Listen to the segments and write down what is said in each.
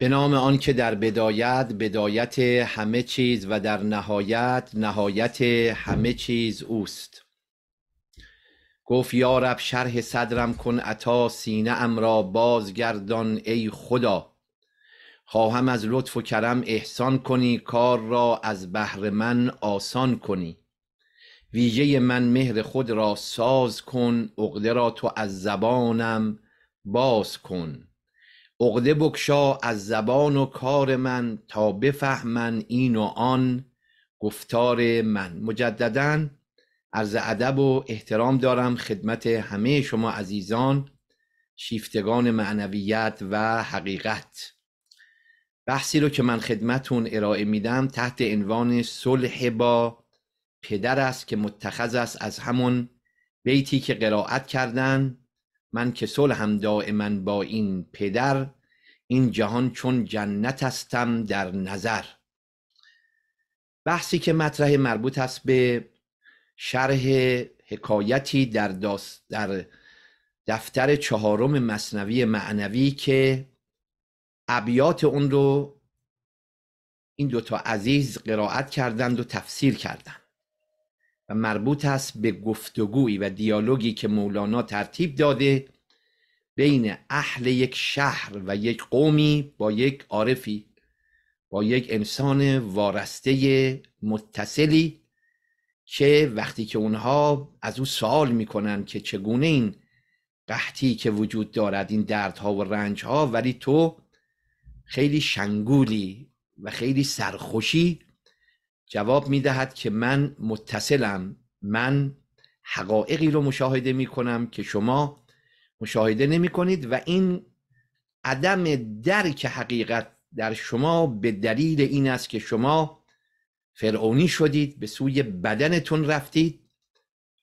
به نام آن که در بدایت بدایت همه چیز و در نهایت نهایت همه چیز اوست گفت یارب شرح صدرم کن عطا سینه ام را بازگردان ای خدا خواهم از لطف و کرم احسان کنی کار را از بهر من آسان کنی ویژه من مهر خود را ساز کن عقده را تو از زبانم باز کن عقده بکشا از زبان و کار من تا بفهمن این و آن گفتار من مجددا عرض ادب و احترام دارم خدمت همه شما عزیزان شیفتگان معنویت و حقیقت بحثی رو که من خدمتون ارائه میدم تحت عنوان صلح با پدر است که متخذ است از همون بیتی که قرائت کردن من که هم دائما با این پدر این جهان چون جنت هستم در نظر بحثی که مطرح مربوط است به شرح حکایتی در, در دفتر چهارم مصنوی معنوی که ابیات اون رو این دوتا عزیز قرائت کردند و تفسیر کردند و مربوط است به گفتگویی و دیالوگی که مولانا ترتیب داده بین اهل یک شهر و یک قومی با یک عارفی با یک انسان وارسته متصلی که وقتی که اونها از او سوال میکنن که چگونه این قحطی که وجود دارد این دردها و رنجها ولی تو خیلی شنگولی و خیلی سرخوشی جواب دهد که من متصلم من حقایقی رو مشاهده می کنم که شما مشاهده نمی کنید و این عدم درک حقیقت در شما به دلیل این است که شما فرعونی شدید به سوی بدنتون رفتید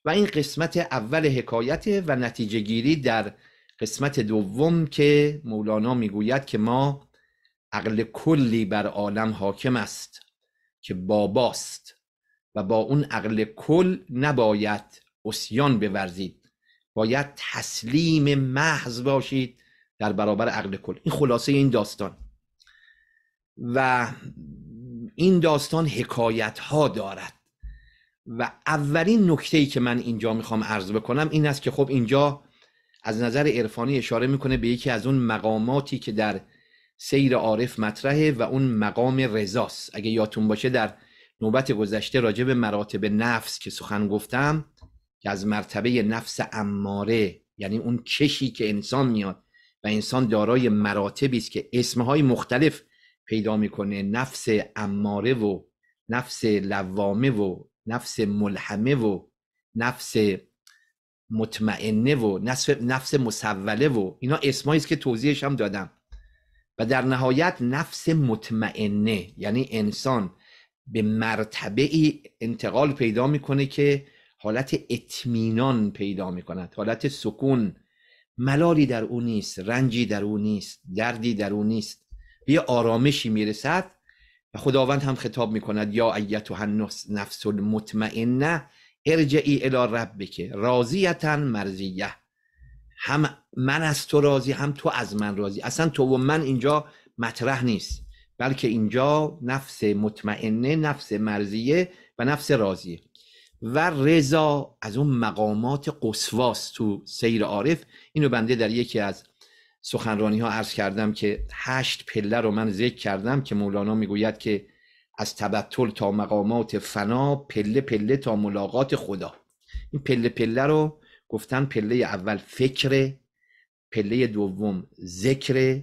و این قسمت اول حکایت و نتیجه گیری در قسمت دوم که مولانا میگوید که ما عقل کلی بر عالم حاکم است که باباست و با اون عقل کل نباید اسیان بورزید باید تسلیم محض باشید در برابر عقل کل این خلاصه این داستان و این داستان حکایت ها دارد و اولین نکته ای که من اینجا میخوام عرض بکنم این است که خب اینجا از نظر عرفانی اشاره میکنه به یکی از اون مقاماتی که در سیر عارف مطرحه و اون مقام رضاست اگه یادتون باشه در نوبت گذشته راجع به مراتب نفس که سخن گفتم که از مرتبه نفس اماره یعنی اون کشی که انسان میاد و انسان دارای مراتبی است که اسمهای مختلف پیدا میکنه نفس اماره و نفس لوامه و نفس ملحمه و نفس مطمئنه و نفس, نفس مسوله و اینا اسمایی است که توضیحش هم دادم و در نهایت نفس مطمئنه یعنی انسان به مرتبه ای انتقال پیدا میکنه که حالت اطمینان پیدا میکند حالت سکون ملالی در او نیست رنجی در او نیست دردی در او نیست به یه آرامشی میرسد و خداوند هم خطاب میکند یا و نفس المطمئنه ارجعی الی ربک راضیتا مرزیه هم من از تو راضی هم تو از من راضی اصلا تو و من اینجا مطرح نیست بلکه اینجا نفس مطمئنه نفس مرزیه و نفس راضیه و رضا از اون مقامات قصواس تو سیر عارف اینو بنده در یکی از سخنرانی ها عرض کردم که هشت پله رو من ذکر کردم که مولانا میگوید که از تبتل تا مقامات فنا پله پله تا ملاقات خدا این پله پله رو گفتن پله اول فکر پله دوم ذکر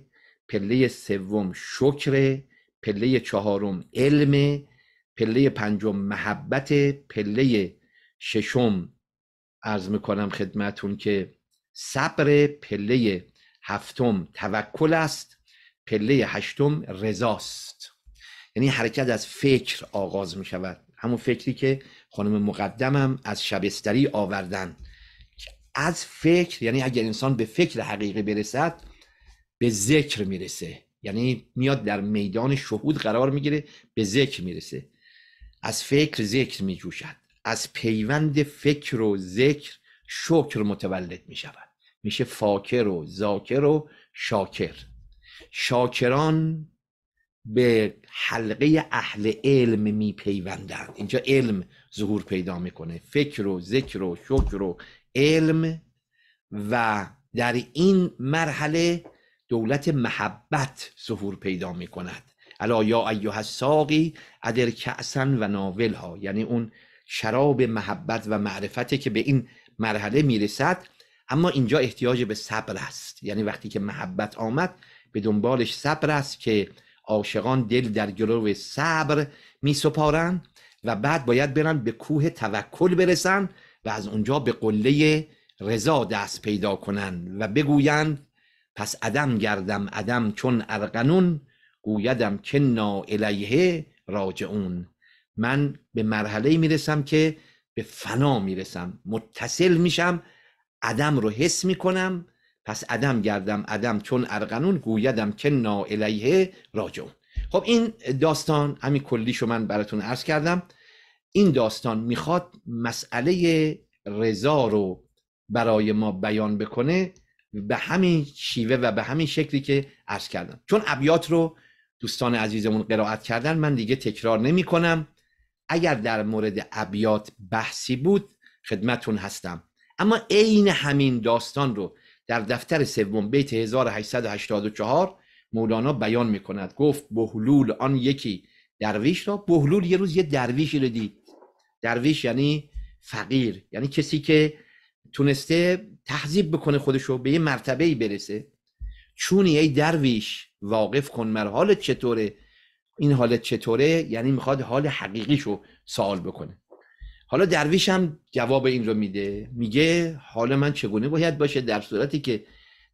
پله سوم شکر پله چهارم علم پله پنجم محبت پله ششم ارز میکنم خدمتون که صبر پله هفتم توکل است پله هشتم رضاست یعنی حرکت از فکر آغاز می شود همون فکری که خانم مقدمم از شبستری آوردن از فکر یعنی اگر انسان به فکر حقیقی برسد به ذکر میرسه یعنی میاد در میدان شهود قرار میگیره به ذکر میرسه از فکر ذکر میجوشد از پیوند فکر و ذکر شکر متولد میشود میشه فاکر و ذاکر و شاکر شاکران به حلقه اهل علم میپیوندند اینجا علم ظهور پیدا میکنه فکر و ذکر و شکر و علم و در این مرحله دولت محبت ظهور پیدا می کند الا یا ایها الساقی ادر کعسن و ناولها یعنی اون شراب محبت و معرفتی که به این مرحله میرسد اما اینجا احتیاج به صبر است یعنی وقتی که محبت آمد به دنبالش صبر است که عاشقان دل در گلو صبر می سپارند و بعد باید برن به کوه توکل برسند و از اونجا به قله رضا دست پیدا کنند و بگویند پس عدم گردم عدم چون ارقنون گویدم که نا الیه راجعون من به مرحله میرسم که به فنا میرسم متصل میشم عدم رو حس میکنم پس عدم گردم عدم چون ارقنون گویدم که نا الیه راجعون خب این داستان همین کلیشو من براتون عرض کردم این داستان میخواد مسئله رضا رو برای ما بیان بکنه به همین شیوه و به همین شکلی که عرض کردم چون ابیات رو دوستان عزیزمون قرائت کردن من دیگه تکرار نمی کنم اگر در مورد ابیات بحثی بود خدمتون هستم اما عین همین داستان رو در دفتر سوم بیت 1884 مولانا بیان میکند گفت بهلول آن یکی درویش را بهلول یه روز یه درویشی رو دید درویش یعنی فقیر یعنی کسی که تونسته تحذیب بکنه خودشو به یه مرتبه ای برسه چونی ای درویش واقف کن مر حالت چطوره این حالت چطوره یعنی میخواد حال حقیقیشو سوال بکنه حالا درویش هم جواب این رو میده میگه حال من چگونه باید باشه در صورتی که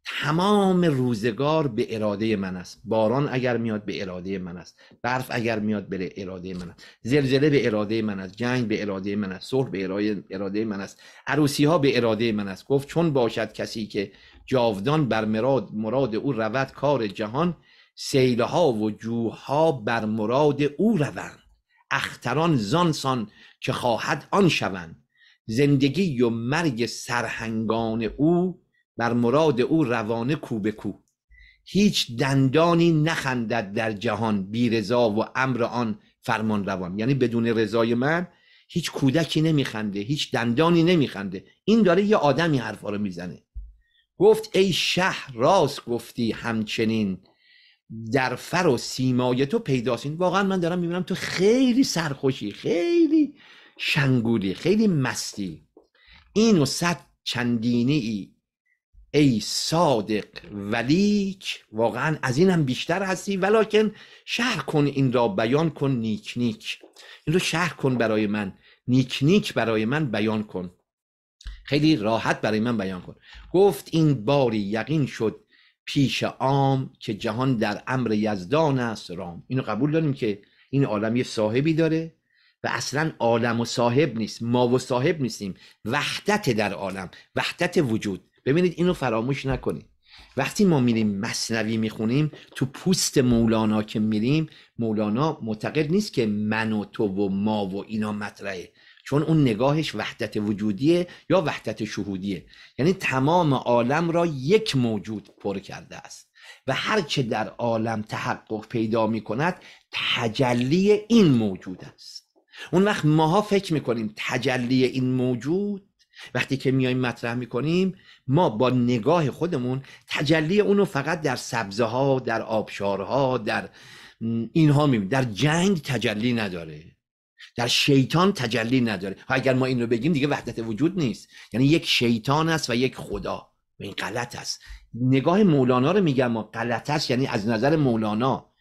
تمام روزگار به اراده من است باران اگر میاد به اراده من است برف اگر میاد به اراده من است زلزله به اراده من است جنگ به اراده من است صلح به اراده من است عروسی ها به اراده من است گفت چون باشد کسی که جاودان بر مراد مراد او رود کار جهان ها و جوها بر مراد او روند اختران زانسان که خواهد آن شوند زندگی و مرگ سرهنگان او در مراد او روانه کو به کو هیچ دندانی نخندد در جهان بی رضا و امر آن فرمان روان یعنی بدون رضای من هیچ کودکی نمیخنده هیچ دندانی نمیخنده این داره یه آدمی حرفا رو میزنه گفت ای شه راست گفتی همچنین در فر و سیمای تو پیداست واقعا من دارم میبینم تو خیلی سرخوشی خیلی شنگولی خیلی مستی اینو صد چندینی ای ای صادق ولیک واقعا از اینم بیشتر هستی ولیکن شهر کن این را بیان کن نیک نیک این رو شهر کن برای من نیک نیک برای من بیان کن خیلی راحت برای من بیان کن گفت این باری یقین شد پیش عام که جهان در امر یزدان است رام اینو قبول داریم که این عالم یه صاحبی داره و اصلا عالم و صاحب نیست ما و صاحب نیستیم وحدت در عالم وحدت وجود ببینید اینو فراموش نکنید وقتی ما میریم مصنوی میخونیم تو پوست مولانا که میریم مولانا معتقد نیست که من و تو و ما و اینا مطرحه چون اون نگاهش وحدت وجودیه یا وحدت شهودیه یعنی تمام عالم را یک موجود پر کرده است و هر چه در عالم تحقق پیدا میکند کند تجلی این موجود است اون وقت ماها فکر میکنیم تجلی این موجود وقتی که میایم مطرح میکنیم ما با نگاه خودمون تجلی اونو فقط در سبزه ها در آبشارها در اینها میبینیم در جنگ تجلی نداره در شیطان تجلی نداره ها اگر ما این رو بگیم دیگه وحدت وجود نیست یعنی یک شیطان است و یک خدا و این غلط است نگاه مولانا رو میگم ما غلط است یعنی از نظر مولانا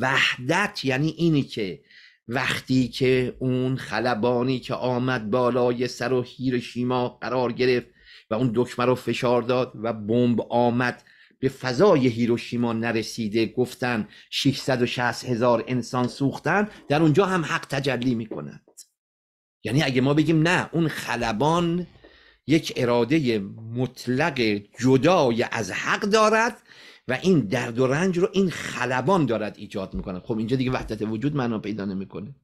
وحدت یعنی اینی که وقتی که اون خلبانی که آمد بالای سر و هیروشیما قرار گرفت و اون دکمه رو فشار داد و بمب آمد به فضای هیروشیما نرسیده گفتن 660 هزار انسان سوختن در اونجا هم حق تجلی کند یعنی اگه ما بگیم نه اون خلبان یک اراده مطلق جدای از حق دارد و این درد و رنج رو این خلبان دارد ایجاد میکنه خب اینجا دیگه وحدت وجود معنا پیدا نمیکنه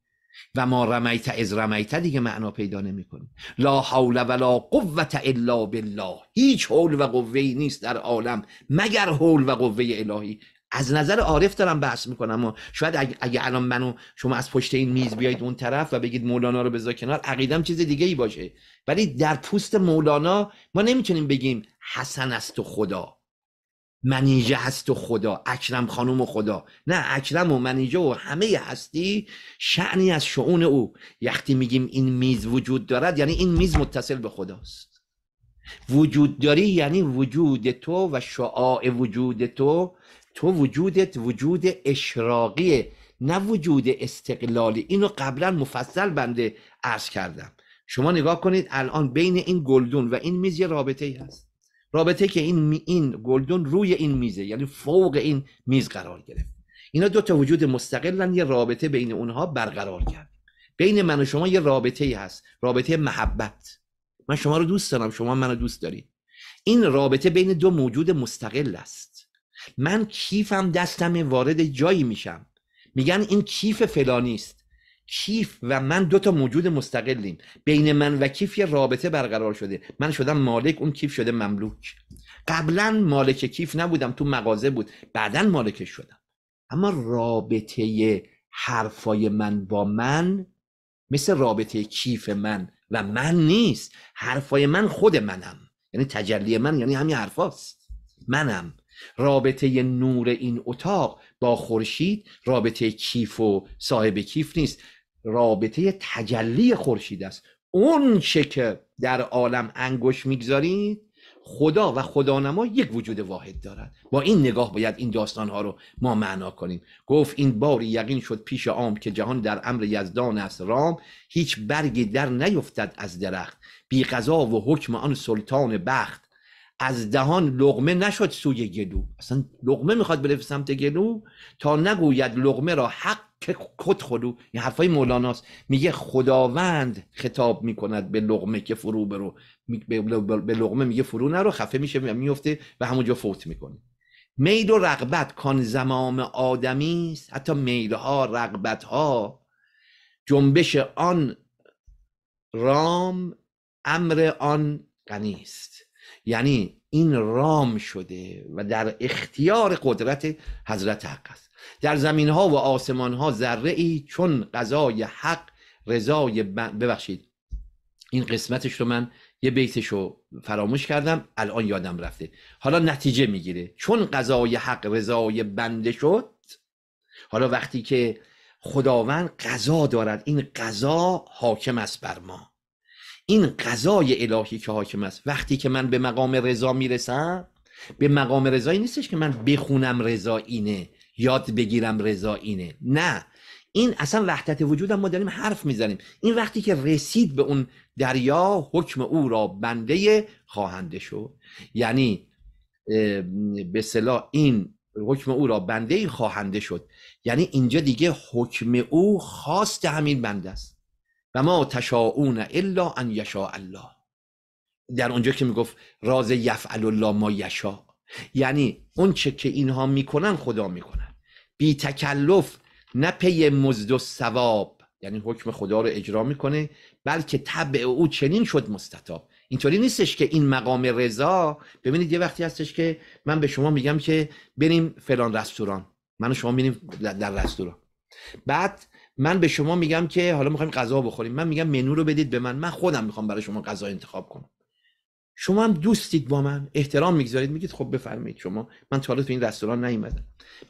و ما رمیت از رمیت دیگه معنا پیدا نمیکنه لا حول ولا قوت الا بالله هیچ حول و قوه نیست در عالم مگر حول و قوه الهی از نظر عارف دارم بحث میکنم و شاید اگه, الان منو شما از پشت این میز بیایید اون طرف و بگید مولانا رو بذار کنار عقیدم چیز دیگه ای باشه ولی در پوست مولانا ما نمیتونیم بگیم حسن است خدا منیجه هست و خدا اکرم خانم و خدا نه اکرم و منیجه و همه هستی شعنی از شعون او یختی میگیم این میز وجود دارد یعنی این میز متصل به خداست وجود داری یعنی وجود تو و شعاع وجود تو تو وجودت وجود اشراقیه نه وجود استقلالی اینو قبلا مفصل بنده عرض کردم شما نگاه کنید الان بین این گلدون و این میز یه رابطه ای هست رابطه که این این گلدون روی این میزه یعنی فوق این میز قرار گرفت اینا دو تا وجود مستقلن یه رابطه بین اونها برقرار کرد بین من و شما یه رابطه ای هست رابطه محبت من شما رو دوست دارم شما منو دوست دارید این رابطه بین دو موجود مستقل است من کیفم دستم وارد جایی میشم میگن این کیف فلانی است کیف و من دو تا موجود مستقلیم بین من و کیف یه رابطه برقرار شده من شدم مالک اون کیف شده مملوک قبلا مالک کیف نبودم تو مغازه بود بعدا مالکش شدم اما رابطه حرفای من با من مثل رابطه کیف من و من نیست حرفای من خود منم یعنی تجلی من یعنی همین حرفاست منم رابطه نور این اتاق با خورشید رابطه کیف و صاحب کیف نیست رابطه تجلی خورشید است اون چه که در عالم انگوش میگذارید خدا و خدانما یک وجود واحد دارد با این نگاه باید این داستان رو ما معنا کنیم گفت این باری یقین شد پیش عام که جهان در امر یزدان است رام هیچ برگی در نیفتد از درخت بی قضا و حکم آن سلطان بخت از دهان لغمه نشد سوی گلو اصلا لغمه میخواد بره سمت گلو تا نگوید لغمه را حق کت خلو یه حرفای مولاناست میگه خداوند خطاب میکند به لغمه که فرو برو به لغمه میگه فرو نرو خفه میشه میفته و همونجا فوت میکنه میل و رغبت کان زمام آدمی است حتی میل ها رغبت ها جنبش آن رام امر آن غنی است یعنی این رام شده و در اختیار قدرت حضرت حق است در زمین ها و آسمان ها ذره ای چون قضای حق رضای ببخشید این قسمتش رو من یه بیتش رو فراموش کردم الان یادم رفته حالا نتیجه میگیره چون غذای حق رضای بنده شد حالا وقتی که خداوند قضا دارد این قضا حاکم است بر ما این قضای الهی که حاکم است وقتی که من به مقام رضا میرسم به مقام رضایی نیستش که من بخونم رضا اینه یاد بگیرم رضا اینه نه این اصلا وحدت وجودم ما داریم حرف میزنیم این وقتی که رسید به اون دریا حکم او را بنده خواهنده شد یعنی به صلاح این حکم او را بنده خواهنده شد یعنی اینجا دیگه حکم او خواست همین بنده است و ما تشاؤون الا ان یشاء الله در اونجا که میگفت راز یفعل الله ما یشاء یعنی اون چه که اینها میکنن خدا میکنن بی تکلف نه پی مزد و ثواب یعنی حکم خدا رو اجرا میکنه بلکه طبع او چنین شد مستطاب اینطوری نیستش که این مقام رضا ببینید یه وقتی هستش که من به شما میگم که بریم فلان رستوران من شما میریم در رستوران بعد من به شما میگم که حالا میخوایم غذا بخوریم من میگم منو رو بدید به من من خودم میخوام برای شما غذا انتخاب کنم شما هم دوستید با من احترام میگذارید میگید خب بفرمایید شما من تا تو این رستوران نیومدم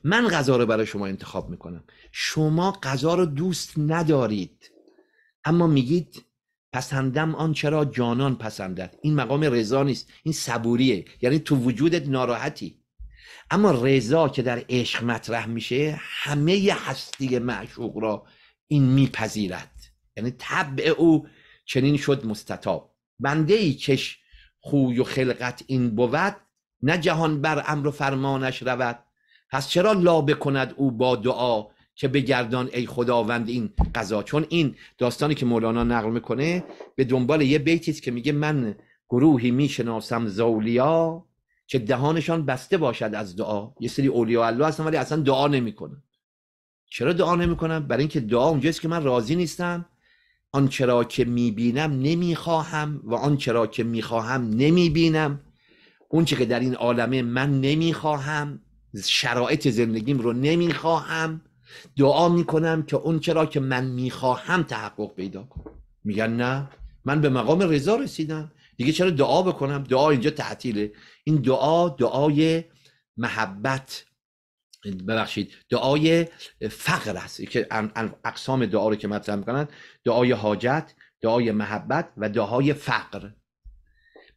من غذا رو برای شما انتخاب میکنم شما غذا رو دوست ندارید اما میگید پسندم آن چرا جانان پسندد این مقام رضا نیست این صبوریه یعنی تو وجودت ناراحتی اما رضا که در عشق مطرح میشه همه هستی معشوق را این میپذیرد یعنی طبع او چنین شد مستطاب بنده ای کش خوی و خلقت این بود نه جهان بر امر و فرمانش رود پس چرا لا بکند او با دعا که بگردان ای خداوند این قضا چون این داستانی که مولانا نقل میکنه به دنبال یه بیتی که میگه من گروهی میشناسم زولیا که دهانشان بسته باشد از دعا یه سری اولیا الله هستن ولی اصلا دعا نمیکنن چرا دعا نمیکنم برای اینکه دعا اونجاست که من راضی نیستم آنچه را که میبینم نمیخواهم و آنچه را که میخواهم نمیبینم اونچه که در این عالمه من نمیخواهم شرایط زندگیم رو نمیخواهم دعا میکنم که اون چرا که من میخواهم تحقق پیدا کنم میگن نه من به مقام رضا رسیدم دیگه چرا دعا بکنم دعا اینجا تعطیله این دعا دعای محبت ببخشید دعای فقر است که اقسام دعا رو که مطرح میکنن دعای حاجت دعای محبت و دعای فقر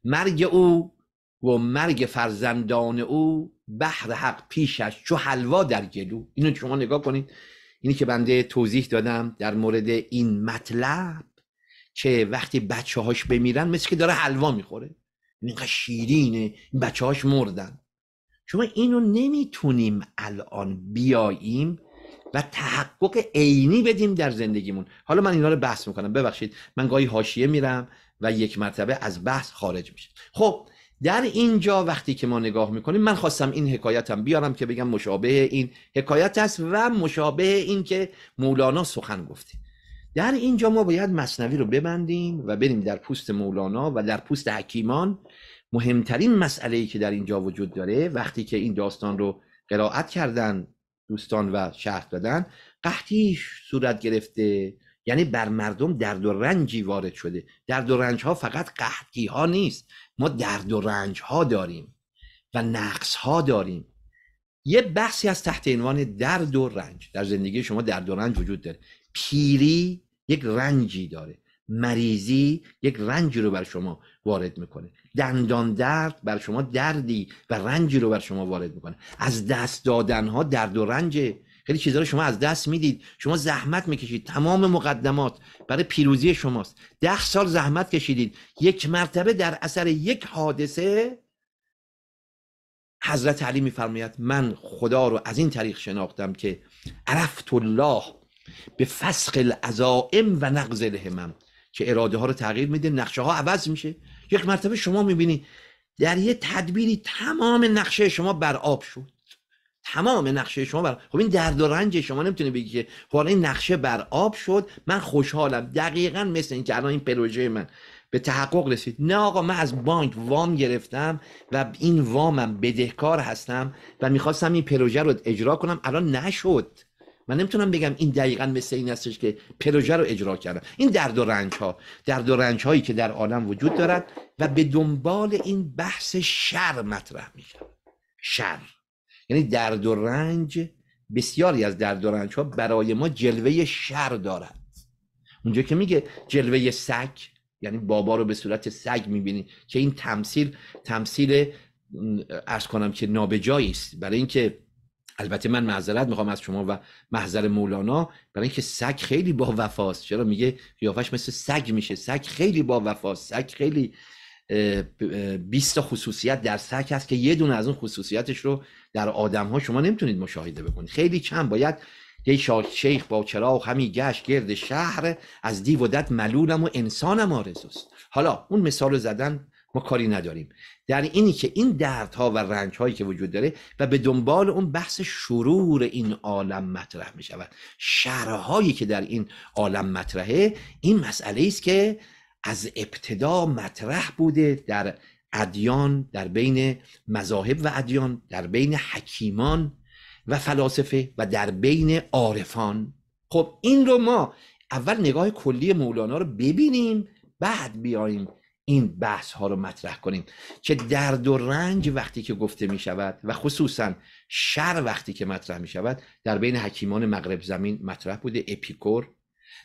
مرگ او و مرگ فرزندان او بحر حق پیشش چو حلوا در گلو اینو شما نگاه کنید اینی که بنده توضیح دادم در مورد این مطلب که وقتی بچه هاش بمیرن مثل که داره حلوا میخوره اینقدر شیرینه این بچه هاش مردن شما اینو نمیتونیم الان بیاییم و تحقق عینی بدیم در زندگیمون حالا من اینا رو بحث میکنم ببخشید من گاهی حاشیه میرم و یک مرتبه از بحث خارج میشه خب در اینجا وقتی که ما نگاه میکنیم من خواستم این حکایتم بیارم که بگم مشابه این حکایت است و مشابه این که مولانا سخن گفته در اینجا ما باید مصنوی رو ببندیم و بریم در پوست مولانا و در پوست حکیمان مهمترین مسئله ای که در اینجا وجود داره وقتی که این داستان رو قرائت کردن دوستان و شهر دادن قحطی صورت گرفته یعنی بر مردم درد و رنجی وارد شده درد و رنج ها فقط قحطی ها نیست ما درد و رنج ها داریم و نقص ها داریم یه بحثی از تحت عنوان درد و رنج در زندگی شما درد و رنج وجود داره پیری یک رنجی داره مریضی یک رنجی رو بر شما وارد میکنه دندان درد بر شما دردی و رنجی رو بر شما وارد میکنه از دست دادن ها درد و رنج خیلی چیزها رو شما از دست میدید شما زحمت میکشید تمام مقدمات برای پیروزی شماست ده سال زحمت کشیدید یک مرتبه در اثر یک حادثه حضرت علی میفرماید من خدا رو از این طریق شناختم که عرفت الله به فسق العزائم و نقض الهمم که اراده ها رو تغییر میده نقشه ها عوض میشه یک مرتبه شما میبینی در یه تدبیری تمام نقشه شما بر آب شد تمام نقشه شما بر خب این درد و رنج شما نمیتونه بگی که حالا این نقشه بر آب شد من خوشحالم دقیقا مثل اینکه الان این پروژه من به تحقق رسید نه آقا من از بانک وام گرفتم و این وامم بدهکار هستم و میخواستم این پروژه رو اجرا کنم الان نشد من نمیتونم بگم این دقیقا مثل این هستش که پروژه رو اجرا کردم این درد و رنج ها درد و رنج هایی که در عالم وجود دارد و به دنبال این بحث شر مطرح میشه شر یعنی درد و رنج بسیاری از درد و رنج ها برای ما جلوه شر دارد اونجا که میگه جلوه سگ یعنی بابا رو به صورت سگ میبینی که این تمثیل تمثیل ارز کنم که نابجایی است برای اینکه البته من معذرت میخوام از شما و محضر مولانا برای اینکه سگ خیلی با وفاست چرا میگه قیافش مثل سگ میشه سگ خیلی با وفاست سگ خیلی 20 خصوصیت در سگ هست که یه دونه از اون خصوصیتش رو در آدم ها شما نمیتونید مشاهده بکنید خیلی چند باید یه شیخ با چراغ همی گشت گرد شهر از دیو و دت ملولم و انسانم آرزوست حالا اون مثال زدن ما کاری نداریم در یعنی اینی که این دردها و رنجهایی که وجود داره و به دنبال اون بحث شرور این عالم مطرح می شود شرهایی که در این عالم مطرحه این مسئله است که از ابتدا مطرح بوده در ادیان در بین مذاهب و ادیان در بین حکیمان و فلاسفه و در بین عارفان خب این رو ما اول نگاه کلی مولانا رو ببینیم بعد بیایم این بحث ها رو مطرح کنیم که درد و رنج وقتی که گفته می شود و خصوصا شر وقتی که مطرح می شود در بین حکیمان مغرب زمین مطرح بوده اپیکور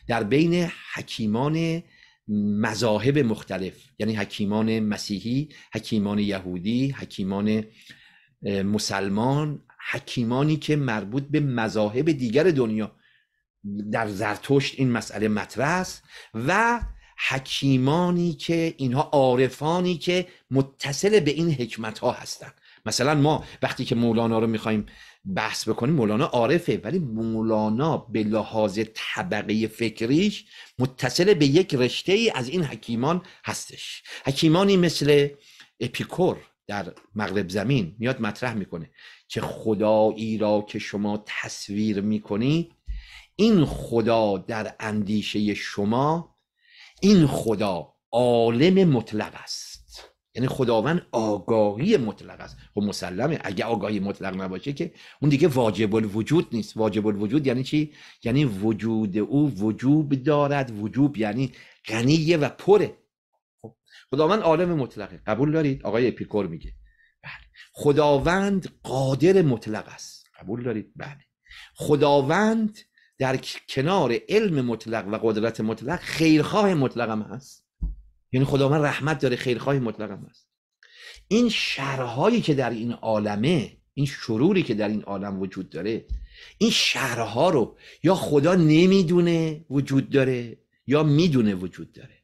در بین حکیمان مذاهب مختلف یعنی حکیمان مسیحی، حکیمان یهودی، حکیمان مسلمان، حکیمانی که مربوط به مذاهب دیگر دنیا در زرتشت این مسئله مطرح است و حکیمانی که اینها عارفانی که متصل به این حکمت ها هستند مثلا ما وقتی که مولانا رو میخوایم بحث بکنیم مولانا عارفه ولی مولانا به لحاظ طبقه فکریش متصل به یک رشته ای از این حکیمان هستش حکیمانی مثل اپیکور در مغرب زمین میاد مطرح میکنه که خدایی را که شما تصویر میکنید این خدا در اندیشه شما این خدا عالم مطلق است یعنی خداوند آگاهی مطلق است خب مسلمه اگه آگاهی مطلق نباشه که اون دیگه واجب الوجود نیست واجب الوجود یعنی چی یعنی وجود او وجوب دارد وجوب یعنی غنیه و پره خب. خداوند عالم مطلقه قبول دارید آقای اپیکور میگه بله خداوند قادر مطلق است قبول دارید بله خداوند در کنار علم مطلق و قدرت مطلق خیرخواه مطلقم هست یعنی خداوند رحمت داره خیرخواه مطلقم هست این شرهایی که در این عالمه این شروری که در این عالم وجود داره این شهرها رو یا خدا نمیدونه وجود داره یا میدونه وجود داره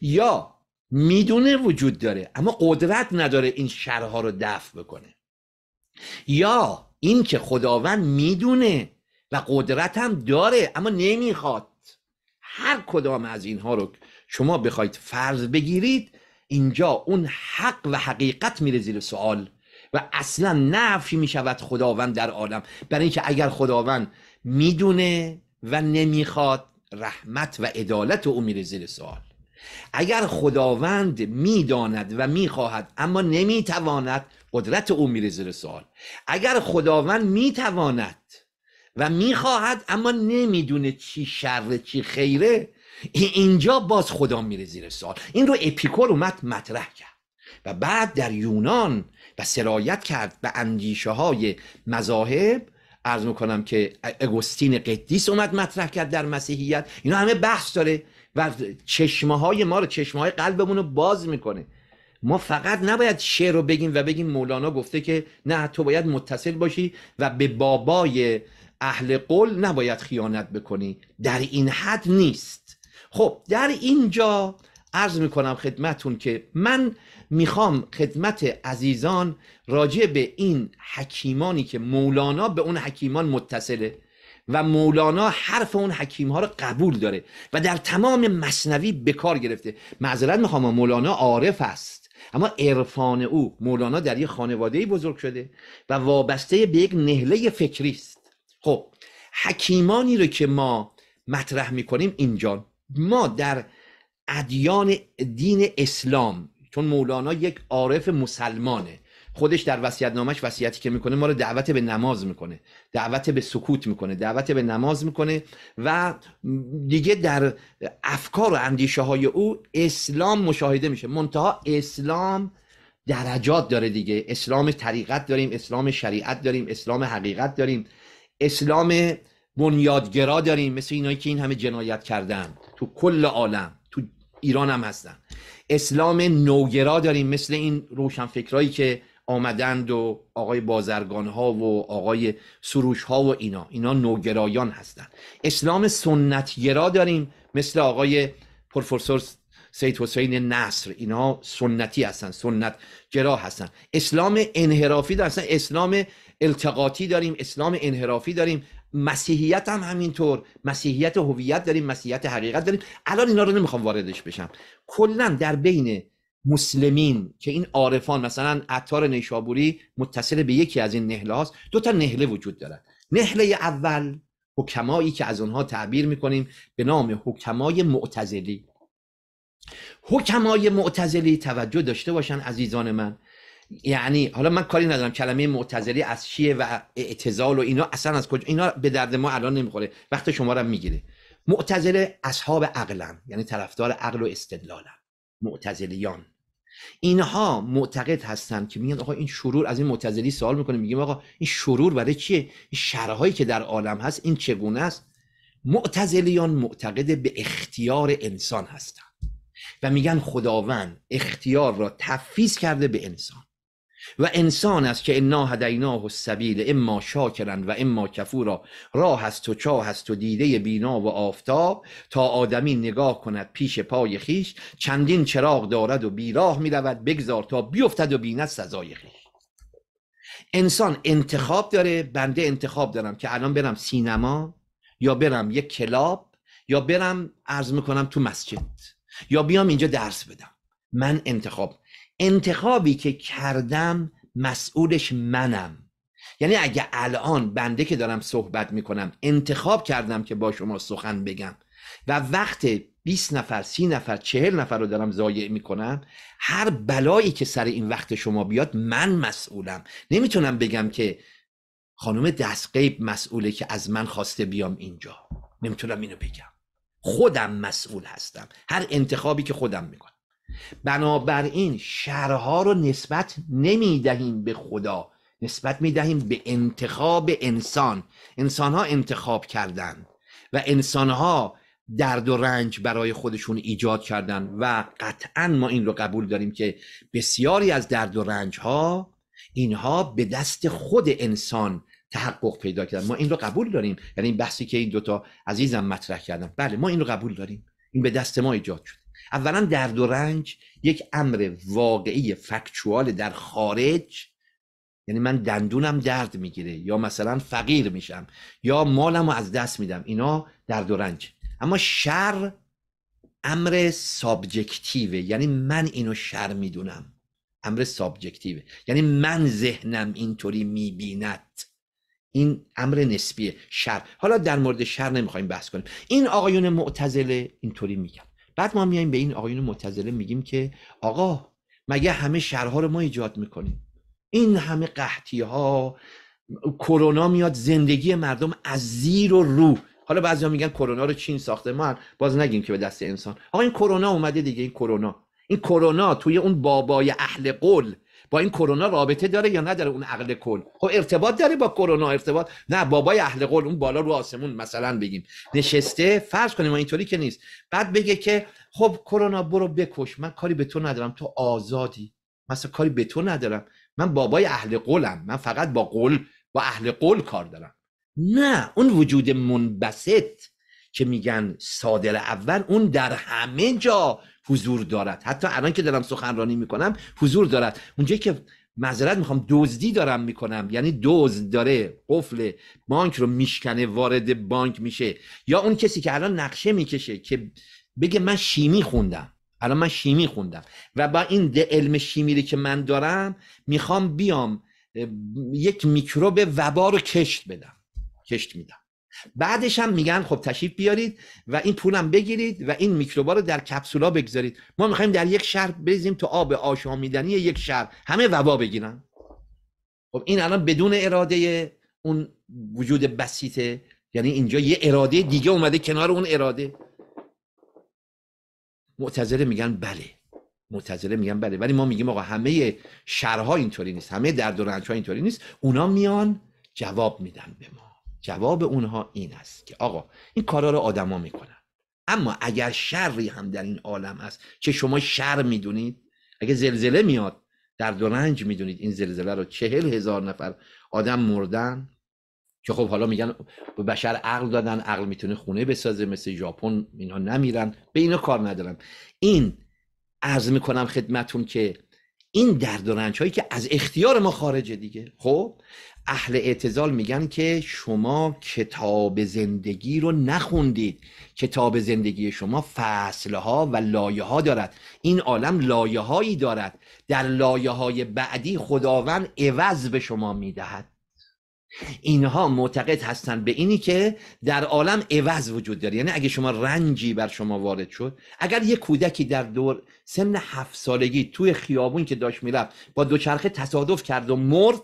یا میدونه وجود داره اما قدرت نداره این شرها رو دفع بکنه یا اینکه خداوند میدونه و قدرت هم داره اما نمیخواد هر کدام از اینها رو شما بخواید فرض بگیرید اینجا اون حق و حقیقت میره زیر سوال و اصلا نفی میشود خداوند در عالم برای اینکه اگر خداوند میدونه و نمیخواد رحمت و عدالت او میره زیر سوال اگر خداوند میداند و میخواهد اما نمیتواند قدرت او میره زیر سوال اگر خداوند میتواند و میخواهد اما نمیدونه چی شره چی خیره اینجا باز خدا میره زیر سال این رو اپیکور اومد مطرح کرد و بعد در یونان و سرایت کرد به اندیشه های مذاهب ارز میکنم که اگوستین قدیس اومد مطرح کرد در مسیحیت اینا همه بحث داره و چشمه های ما رو چشمه های قلبمون رو باز میکنه ما فقط نباید شعر رو بگیم و بگیم مولانا گفته که نه تو باید متصل باشی و به بابای اهل قول نباید خیانت بکنی در این حد نیست خب در اینجا عرض میکنم خدمتون که من میخوام خدمت عزیزان راجع به این حکیمانی که مولانا به اون حکیمان متصله و مولانا حرف اون حکیم ها رو قبول داره و در تمام مصنوی به کار گرفته معذرت میخوام مولانا عارف است اما عرفان او مولانا در یه خانواده بزرگ شده و وابسته به یک نهله فکری است خب حکیمانی رو که ما مطرح میکنیم اینجا ما در ادیان دین اسلام چون مولانا یک عارف مسلمانه خودش در وصیت نامش وصیتی که میکنه ما رو دعوت به نماز میکنه دعوت به سکوت میکنه دعوت به نماز میکنه و دیگه در افکار و اندیشه های او اسلام مشاهده میشه منتها اسلام درجات داره دیگه اسلام طریقت داریم اسلام شریعت داریم اسلام حقیقت داریم اسلام بنیادگرا داریم مثل اینایی که این همه جنایت کردن تو کل عالم تو ایران هم هستن اسلام نوگرا داریم مثل این روشنفکرایی که آمدند و آقای بازرگان ها و آقای سروش ها و اینا اینا نوگرایان هستند اسلام سنتگرا داریم مثل آقای پروفسور سید حسین نصر اینا سنتی هستن سنت گرا هستن اسلام انحرافی هستن اسلام التقاطی داریم اسلام انحرافی داریم مسیحیت هم همینطور مسیحیت هویت داریم مسیحیت حقیقت داریم الان اینا رو نمیخوام واردش بشم کلا در بین مسلمین که این عارفان مثلا عطار نیشابوری متصل به یکی از این نهله هاست دو تا نهله وجود دارد نهله اول حکمایی که از آنها تعبیر میکنیم به نام حکمای معتزلی حکمای معتزلی توجه داشته باشن عزیزان من یعنی حالا من کاری ندارم کلمه معتزلی از چیه و اعتزال و اینا اصلا از کجا اینا به درد ما الان نمیخوره وقت شما رو میگیره معتزله اصحاب عقلن یعنی طرفدار عقل و استدلالن معتزلیان اینها معتقد هستند که میگن آقا این شرور از این معتزلی سوال میکنه میگیم آقا این شرور برای چیه این شرهایی که در عالم هست این چگونه است معتزلیان معتقد به اختیار انسان هستند و میگن خداوند اختیار را تفیز کرده به انسان و انسان است که انا هدیناه السبیل اما شاکرن و اما کفورا راه است و چاه است و دیده بینا و آفتاب تا آدمی نگاه کند پیش پای خیش چندین چراغ دارد و بیراه میرود بگذار تا بیفتد و بیند سزای خیش انسان انتخاب داره بنده انتخاب دارم که الان برم سینما یا برم یک کلاب یا برم عرض میکنم تو مسجد یا بیام اینجا درس بدم من انتخاب انتخابی که کردم مسئولش منم یعنی اگه الان بنده که دارم صحبت میکنم انتخاب کردم که با شما سخن بگم و وقت 20 نفر 30 نفر 40 نفر رو دارم ضایع میکنم هر بلایی که سر این وقت شما بیاد من مسئولم نمیتونم بگم که خانم دستقیب مسئوله که از من خواسته بیام اینجا نمیتونم اینو بگم خودم مسئول هستم هر انتخابی که خودم میکنم بنابراین شرها رو نسبت نمیدهیم به خدا نسبت میدهیم به انتخاب انسان انسان ها انتخاب کردند و انسان ها درد و رنج برای خودشون ایجاد کردن و قطعا ما این رو قبول داریم که بسیاری از درد و رنج ها اینها به دست خود انسان تحقق پیدا کردن ما این رو قبول داریم یعنی این بحثی که این دوتا عزیزم مطرح کردن بله ما این رو قبول داریم این به دست ما ایجاد شد اولا درد و رنج یک امر واقعی فکچوال در خارج یعنی من دندونم درد میگیره یا مثلا فقیر میشم یا مالم رو از دست میدم اینا درد و رنج اما شر امر سابجکتیوه یعنی من اینو شر میدونم امر سابجکتیوه یعنی من ذهنم اینطوری میبیند این امر نسبیه شر حالا در مورد شر نمیخوایم بحث کنیم این آقایون معتزله اینطوری میگن بعد ما میایم به این آقایون متظله میگیم که آقا مگه همه شهرها رو ما ایجاد میکنیم این همه قحطی ها کرونا میاد زندگی مردم از زیر و رو حالا بعضیا میگن کرونا رو چین ساخته ما باز نگیم که به دست انسان آقا این کرونا اومده دیگه این کرونا این کرونا توی اون بابای اهل قول با این کرونا رابطه داره یا نداره اون عقل کل خب ارتباط داره با کرونا ارتباط نه بابای اهل قول اون بالا رو آسمون مثلا بگیم نشسته فرض کنیم اینطوری که نیست بعد بگه که خب کرونا برو بکش من کاری به تو ندارم تو آزادی مثلا کاری به تو ندارم من بابای اهل قولم من فقط با قول با اهل قول کار دارم نه اون وجود منبسط که میگن صادر اول اون در همه جا حضور دارد حتی الان که دارم سخنرانی میکنم حضور دارد اونجایی که معذرت میخوام دزدی دارم میکنم یعنی دوز داره قفل بانک رو میشکنه وارد بانک میشه یا اون کسی که الان نقشه میکشه که بگه من شیمی خوندم الان من شیمی خوندم و با این علم شیمی که من دارم میخوام بیام یک میکروب وبا رو کشت بدم کشت میدم بعدش هم میگن خب تشریف بیارید و این پولم بگیرید و این میکروبا رو در کپسولا بگذارید ما میخوایم در یک شهر بریزیم تو آب آشامیدنی یک شهر همه وبا بگیرن خب این الان بدون اراده اون وجود بسیطه یعنی اینجا یه اراده دیگه اومده کنار اون اراده معتظره میگن بله معتظره میگن بله ولی ما میگیم آقا همه شهرها اینطوری نیست همه درد و ها اینطوری نیست اونا میان جواب میدن به ما جواب اونها این است که آقا این کارا رو آدما میکنن اما اگر شری هم در این عالم است که شما شر میدونید اگه زلزله میاد در دورنج میدونید این زلزله رو چهل هزار نفر آدم مردن که خب حالا میگن به بشر عقل دادن عقل میتونه خونه بسازه مثل ژاپن اینها نمیرن به اینا کار ندارم این عرض میکنم خدمتون که این درد و رنج هایی که از اختیار ما خارجه دیگه خب اهل اعتزال میگن که شما کتاب زندگی رو نخوندید کتاب زندگی شما فصلها ها و لایه ها دارد این عالم لایه هایی دارد در لایه های بعدی خداوند عوض به شما میدهد اینها معتقد هستند به اینی که در عالم عوض وجود داره یعنی اگه شما رنجی بر شما وارد شد اگر یه کودکی در دور سن هفت سالگی توی خیابون که داشت میرفت با دوچرخه تصادف کرد و مرد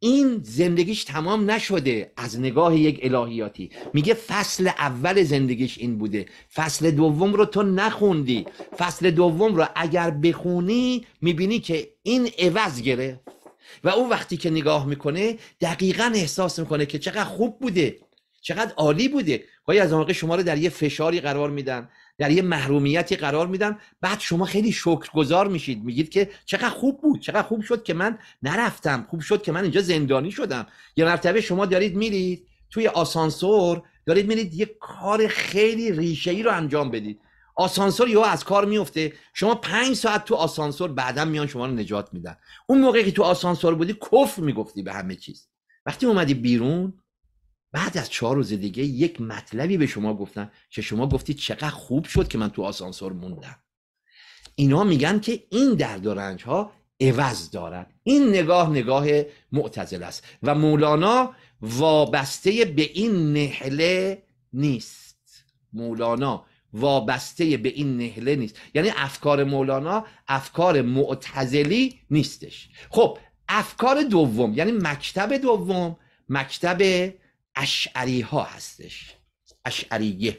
این زندگیش تمام نشده از نگاه یک الهیاتی میگه فصل اول زندگیش این بوده فصل دوم رو تو نخوندی فصل دوم رو اگر بخونی میبینی که این عوض گرفت و اون وقتی که نگاه میکنه دقیقا احساس میکنه که چقدر خوب بوده چقدر عالی بوده گاهی از موقع شما رو در یه فشاری قرار میدن در یه محرومیتی قرار میدن بعد شما خیلی شکرگزار میشید میگید که چقدر خوب بود چقدر خوب شد که من نرفتم خوب شد که من اینجا زندانی شدم یه مرتبه شما دارید میرید توی آسانسور دارید میرید یه کار خیلی ریشه ای رو انجام بدید آسانسور یا از کار میفته شما پنج ساعت تو آسانسور بعدا میان شما رو نجات میدن اون موقعی که تو آسانسور بودی کفر میگفتی به همه چیز وقتی اومدی بیرون بعد از چهار روز دیگه یک مطلبی به شما گفتن که شما گفتی چقدر خوب شد که من تو آسانسور موندم اینا میگن که این درد و رنج ها عوض دارد این نگاه نگاه معتزل است و مولانا وابسته به این نهله نیست مولانا وابسته به این نهله نیست یعنی افکار مولانا افکار معتزلی نیستش خب افکار دوم یعنی مکتب دوم مکتب اشعری ها هستش اشعریه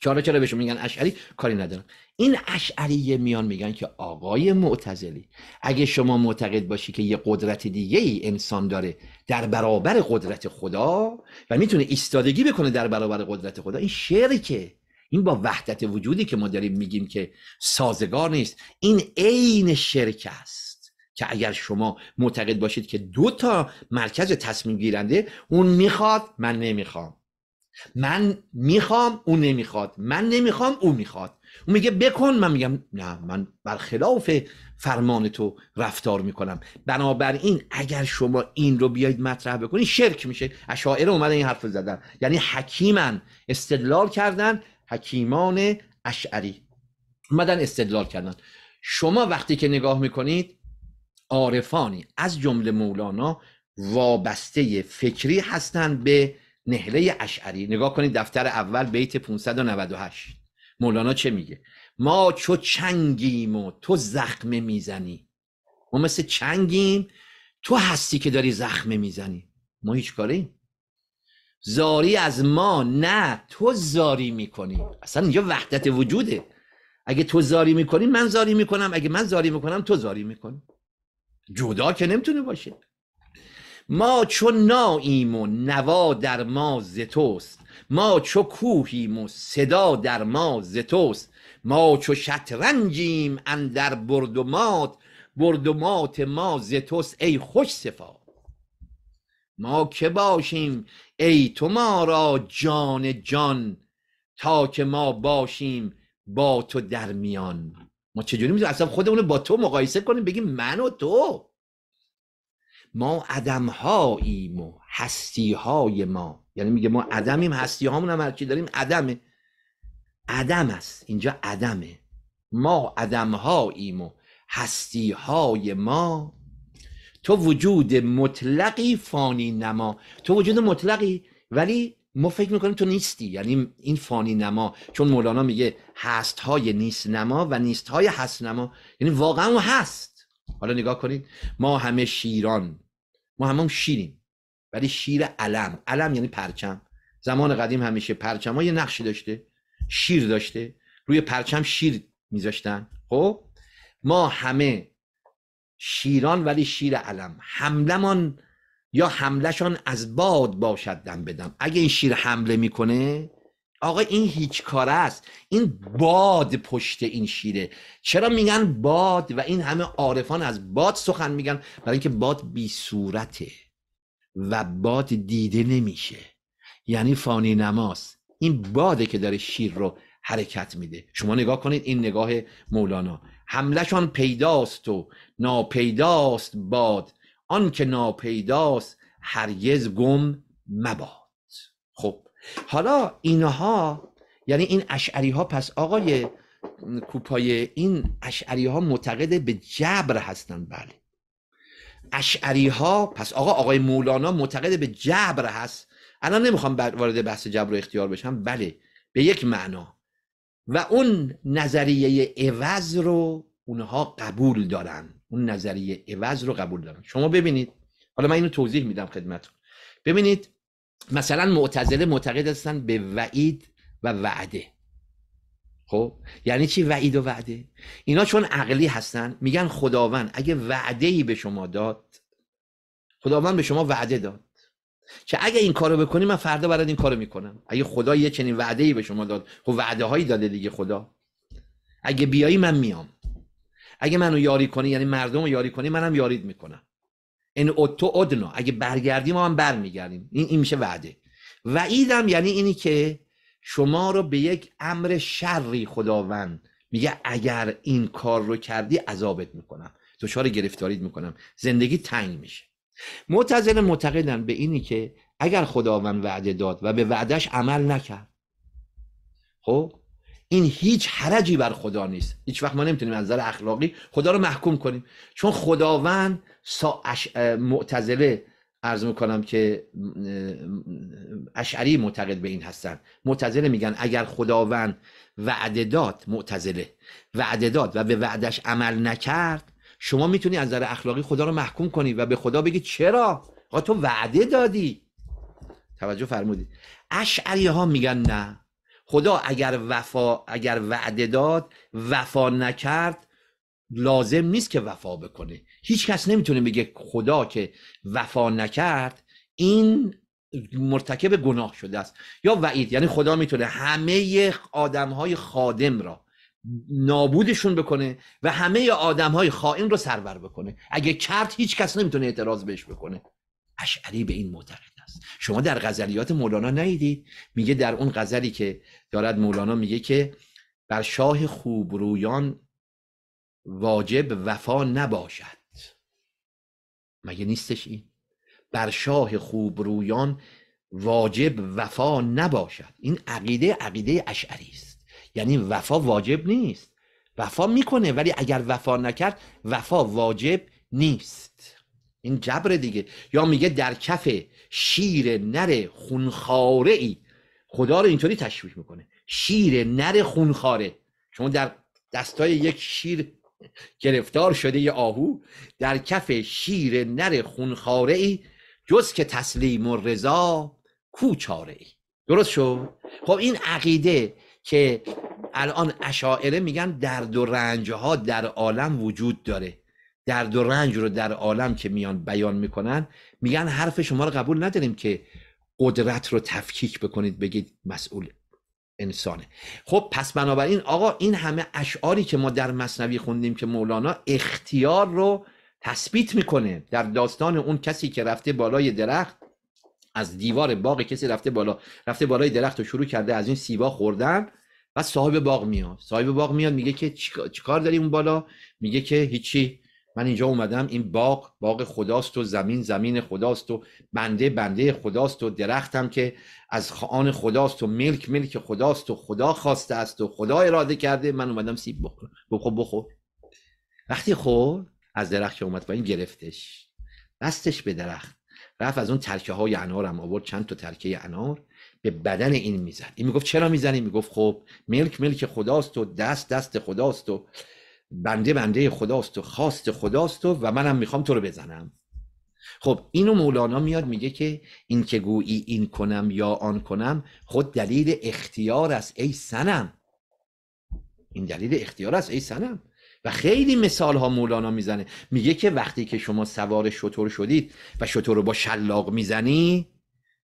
چرا چرا بهشون میگن اشعری کاری ندارم این اشعریه میان میگن که آقای معتزلی اگه شما معتقد باشی که یه قدرت دیگه ای انسان داره در برابر قدرت خدا و میتونه ایستادگی بکنه در برابر قدرت خدا این شرکه این با وحدت وجودی که ما داریم میگیم که سازگار نیست این عین شرک است که اگر شما معتقد باشید که دو تا مرکز تصمیم گیرنده اون میخواد من نمیخوام من میخوام اون نمیخواد من نمیخوام او میخواد اون میگه بکن من میگم نه من برخلاف فرمان تو رفتار میکنم بنابراین اگر شما این رو بیایید مطرح بکنید شرک میشه اشاعره اومدن این حرف زدن یعنی حکیمن استدلال کردن حکیمان اشعری مدن استدلال کردن شما وقتی که نگاه میکنید عارفانی از جمله مولانا وابسته فکری هستند به نهله اشعری نگاه کنید دفتر اول بیت 598 مولانا چه میگه ما چو چنگیم و تو زخم میزنی ما مثل چنگیم تو هستی که داری زخم میزنی ما هیچ کاری زاری از ما نه تو زاری میکنی اصلا اینجا وحدت وجوده اگه تو زاری میکنی من زاری میکنم اگه من زاری میکنم تو زاری میکنی جدا که نمیتونه باشه ما چو ناییم و نوا در ما ز توست ما چو کوهیم و صدا در ما ز توست ما چو شطرنجیم اندر و مات ما ز توست ای خوش صفات ما که باشیم ای تو ما را جان جان تا که ما باشیم با تو در میان ما چجوری میتونیم اصلا خودمون با تو مقایسه کنیم بگیم من و تو ما عدم هاییم و هستی های ما یعنی میگه ما عدمیم هستی هامون هم هرچی داریم عدمه عدم است اینجا عدمه ما عدم هاییم و هستی های ما تو وجود مطلقی فانی نما تو وجود مطلقی ولی ما فکر میکنیم تو نیستی یعنی این فانی نما چون مولانا میگه هست های نیست نما و نیست های هست نما یعنی واقعا اون هست حالا نگاه کنید ما همه شیران ما هم شیریم ولی شیر علم علم یعنی پرچم زمان قدیم همیشه پرچم ها یه نقشی داشته شیر داشته روی پرچم شیر میذاشتن خب ما همه شیران ولی شیر علم حملمان یا حملشان از باد باشد دم بدم اگه این شیر حمله میکنه آقا این هیچ کار است این باد پشت این شیره چرا میگن باد و این همه عارفان از باد سخن میگن برای اینکه باد بی صورته و باد دیده نمیشه یعنی فانی نماس این باده که داره شیر رو حرکت میده شما نگاه کنید این نگاه مولانا حملشان پیداست و ناپیداست باد آن که ناپیداست هرگز گم مباد خب حالا اینها یعنی این اشعری ها پس آقای کوپای این اشعری ها معتقد به جبر هستند بله اشعری ها پس آقا آقای مولانا معتقد به جبر هست الان نمیخوام وارد بحث جبر و اختیار بشم بله به یک معنا و اون نظریه عوض رو اونها قبول دارن اون نظریه عوض رو قبول دارن شما ببینید حالا من اینو توضیح میدم خدمتتون ببینید مثلا معتزله معتقد هستن به وعید و وعده خب یعنی چی وعید و وعده اینا چون عقلی هستن میگن خداوند اگه وعده به شما داد خداوند به شما وعده داد که اگه این کارو بکنی من فردا برات این کارو میکنم اگه خدا یه چنین وعده ای به شما داد خب وعده هایی داده دیگه خدا اگه بیایی من میام اگه منو یاری کنی یعنی مردم رو یاری کنی منم یارید میکنم این اوتو ادنا اگه برگردیم ما هم برمیگردیم این این میشه وعده وعیدم یعنی اینی که شما رو به یک امر شری خداوند میگه اگر این کار رو کردی عذابت میکنم دچار گرفتاریت میکنم زندگی تنگ میشه معتزله معتقدن به اینی که اگر خداوند وعده داد و به وعدش عمل نکرد خب این هیچ حرجی بر خدا نیست هیچ وقت ما نمیتونیم از نظر اخلاقی خدا رو محکوم کنیم چون خداوند سا اش... معتزله ارز میکنم که اشعری معتقد به این هستن معتزله میگن اگر خداوند وعده داد معتزله وعده داد و به وعدش عمل نکرد شما میتونی از نظر اخلاقی خدا رو محکوم کنی و به خدا بگی چرا آقا تو وعده دادی توجه فرمودید اشعری ها میگن نه خدا اگر وفا اگر وعده داد وفا نکرد لازم نیست که وفا بکنه هیچ کس نمیتونه بگه خدا که وفا نکرد این مرتکب گناه شده است یا وعید یعنی خدا میتونه همه آدم های خادم را نابودشون بکنه و همه آدم های خائن رو سرور بکنه اگه کرد هیچ کس نمیتونه اعتراض بهش بکنه اشعری به این معتقد است شما در غزلیات مولانا ندیدید میگه در اون غزلی که دارد مولانا میگه که بر شاه خوبرویان واجب وفا نباشد مگه نیستش این بر شاه خوبرویان واجب وفا نباشد این عقیده عقیده اشعری است یعنی وفا واجب نیست وفا میکنه ولی اگر وفا نکرد وفا واجب نیست این جبر دیگه یا میگه در کف شیر نر خونخاره ای خدا رو اینطوری تشویش میکنه شیر نر خونخاره شما در دستای یک شیر گرفتار شده یه آهو در کف شیر نر خونخاره ای جز که تسلیم و رضا کوچاره ای درست شد خب این عقیده که الان اشاعره میگن درد و رنج ها در عالم وجود داره درد و رنج رو در عالم که میان بیان میکنن میگن حرف شما رو قبول نداریم که قدرت رو تفکیک بکنید بگید مسئول انسانه خب پس بنابراین آقا این همه اشعاری که ما در مصنوی خوندیم که مولانا اختیار رو تثبیت میکنه در داستان اون کسی که رفته بالای درخت از دیوار باقی کسی رفته بالا رفته بالای درخت و شروع کرده از این سیبا خوردن بعد صاحب باغ میاد صاحب باغ میاد میگه که چیکار داری اون بالا میگه که هیچی من اینجا اومدم این باغ باغ خداست و زمین زمین خداست و بنده بنده خداست و درختم که از خان خداست و ملک ملک خداست و خدا خواسته است و خدا اراده کرده من اومدم سیب بخور بخور خب، خب، بخور وقتی خور از درخت که اومد این گرفتش دستش به درخت رفت از اون ترکه های هم آورد چند تا ترکه انار به بدن این میزد این میگفت چرا میزنی میگفت خب ملک ملک خداست و دست دست خداست و بنده بنده خداست و خواست خداست و, و منم میخوام تو رو بزنم خب اینو مولانا میاد میگه که این که گویی این کنم یا آن کنم خود دلیل اختیار است ای سنم این دلیل اختیار است ای سنم و خیلی مثال ها مولانا میزنه میگه که وقتی که شما سوار شطور شدید و شطور رو با شلاق میزنی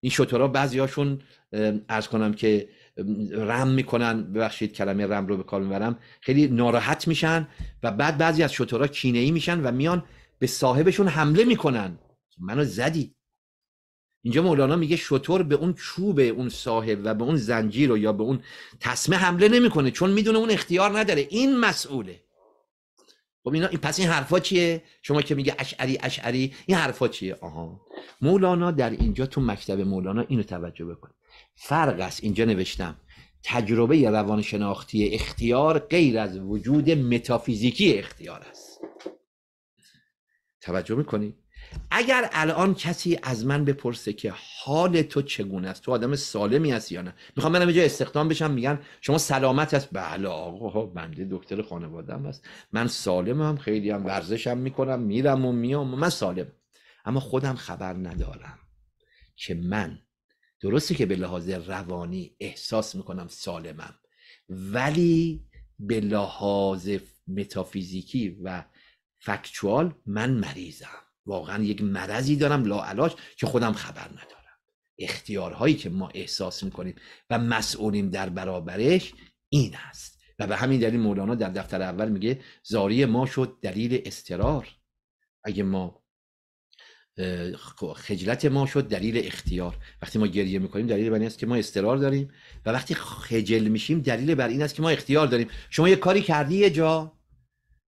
این شطورا بعضی هاشون ارز کنم که رم میکنن ببخشید کلمه رم رو به کار میبرم خیلی ناراحت میشن و بعد بعضی از شطورا کینه ای میشن و میان به صاحبشون حمله میکنن منو زدی اینجا مولانا میگه شطور به اون چوب اون صاحب و به اون زنجیر و یا به اون تسمه حمله نمیکنه چون میدونه اون اختیار نداره این مسئوله خب اینا این پس این حرفا چیه شما که میگه اشعری اشعری این حرفا چیه آها مولانا در اینجا تو مکتب مولانا اینو توجه بکن فرق است اینجا نوشتم تجربه روانشناختی اختیار غیر از وجود متافیزیکی اختیار است توجه میکنی؟ اگر الان کسی از من بپرسه که حال تو چگونه است تو آدم سالمی هست یا نه میخوام منم اینجا استخدام بشم میگن شما سلامت هست بله آقا خب بنده دکتر خانوادم هست من سالمم خیلی هم ورزشم میکنم میرم و میام من سالم اما خودم خبر ندارم که من درسته که به لحاظ روانی احساس میکنم سالمم ولی به لحاظ متافیزیکی و فکچوال من مریضم واقعا یک مرضی دارم لاعلاج که خودم خبر ندارم اختیارهایی که ما احساس میکنیم و مسئولیم در برابرش این است و به همین دلیل مولانا در دفتر اول میگه زاری ما شد دلیل استرار اگه ما خب، خجلت ما شد دلیل اختیار وقتی ما گریه میکنیم دلیل بر این است که ما استرار داریم و وقتی خجل میشیم دلیل بر این است که ما اختیار داریم شما یه کاری کردی یه جا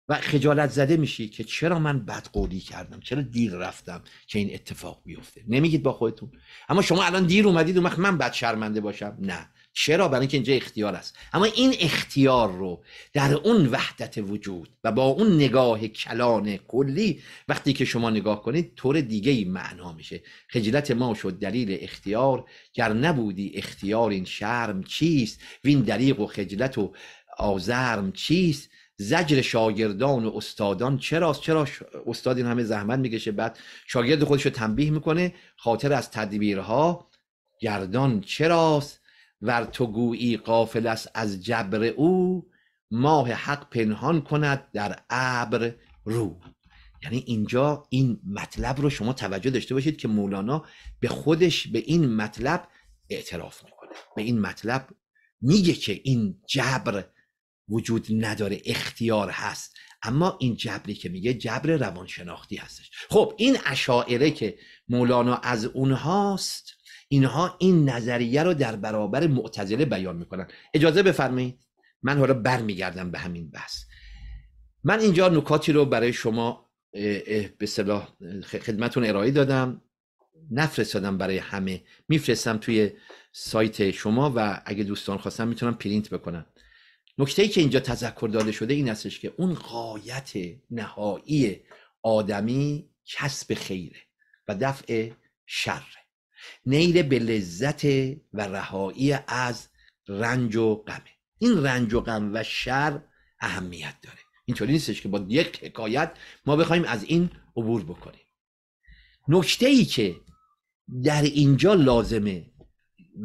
و خجالت زده میشی که چرا من قولی کردم چرا دیر رفتم که این اتفاق بیفته نمیگید با خودتون اما شما الان دیر اومدید و من بد شرمنده باشم نه چرا برای اینکه اینجا اختیار است اما این اختیار رو در اون وحدت وجود و با اون نگاه کلان کلی وقتی که شما نگاه کنید طور دیگه ای معنا میشه خجلت ما شد دلیل اختیار گر نبودی اختیار این شرم چیست وین دریق و خجلت و آزرم چیست زجر شاگردان و استادان چراست چرا استاد این همه زحمت میکشه بعد شاگرد خودش رو تنبیه میکنه خاطر از تدبیرها گردان چراست ور تو گویی قافل است از جبر او ماه حق پنهان کند در ابر رو یعنی اینجا این مطلب رو شما توجه داشته باشید که مولانا به خودش به این مطلب اعتراف میکنه به این مطلب میگه که این جبر وجود نداره اختیار هست اما این جبری که میگه جبر روانشناختی هستش خب این اشاعره که مولانا از اونهاست اینها این نظریه رو در برابر معتزله بیان میکنن اجازه بفرمایید من حالا برمیگردم به همین بحث من اینجا نکاتی رو برای شما به صلاح خدمتون ارائه دادم نفرستادم برای همه میفرستم توی سایت شما و اگه دوستان خواستم میتونم پرینت بکنم نکته ای که اینجا تذکر داده شده این استش که اون قایت نهایی آدمی کسب خیره و دفع شره نیل به لذت و رهایی از رنج و غمه این رنج و غم و شر اهمیت داره اینطوری نیستش که با یک حکایت ما بخوایم از این عبور بکنیم نکته ای که در اینجا لازمه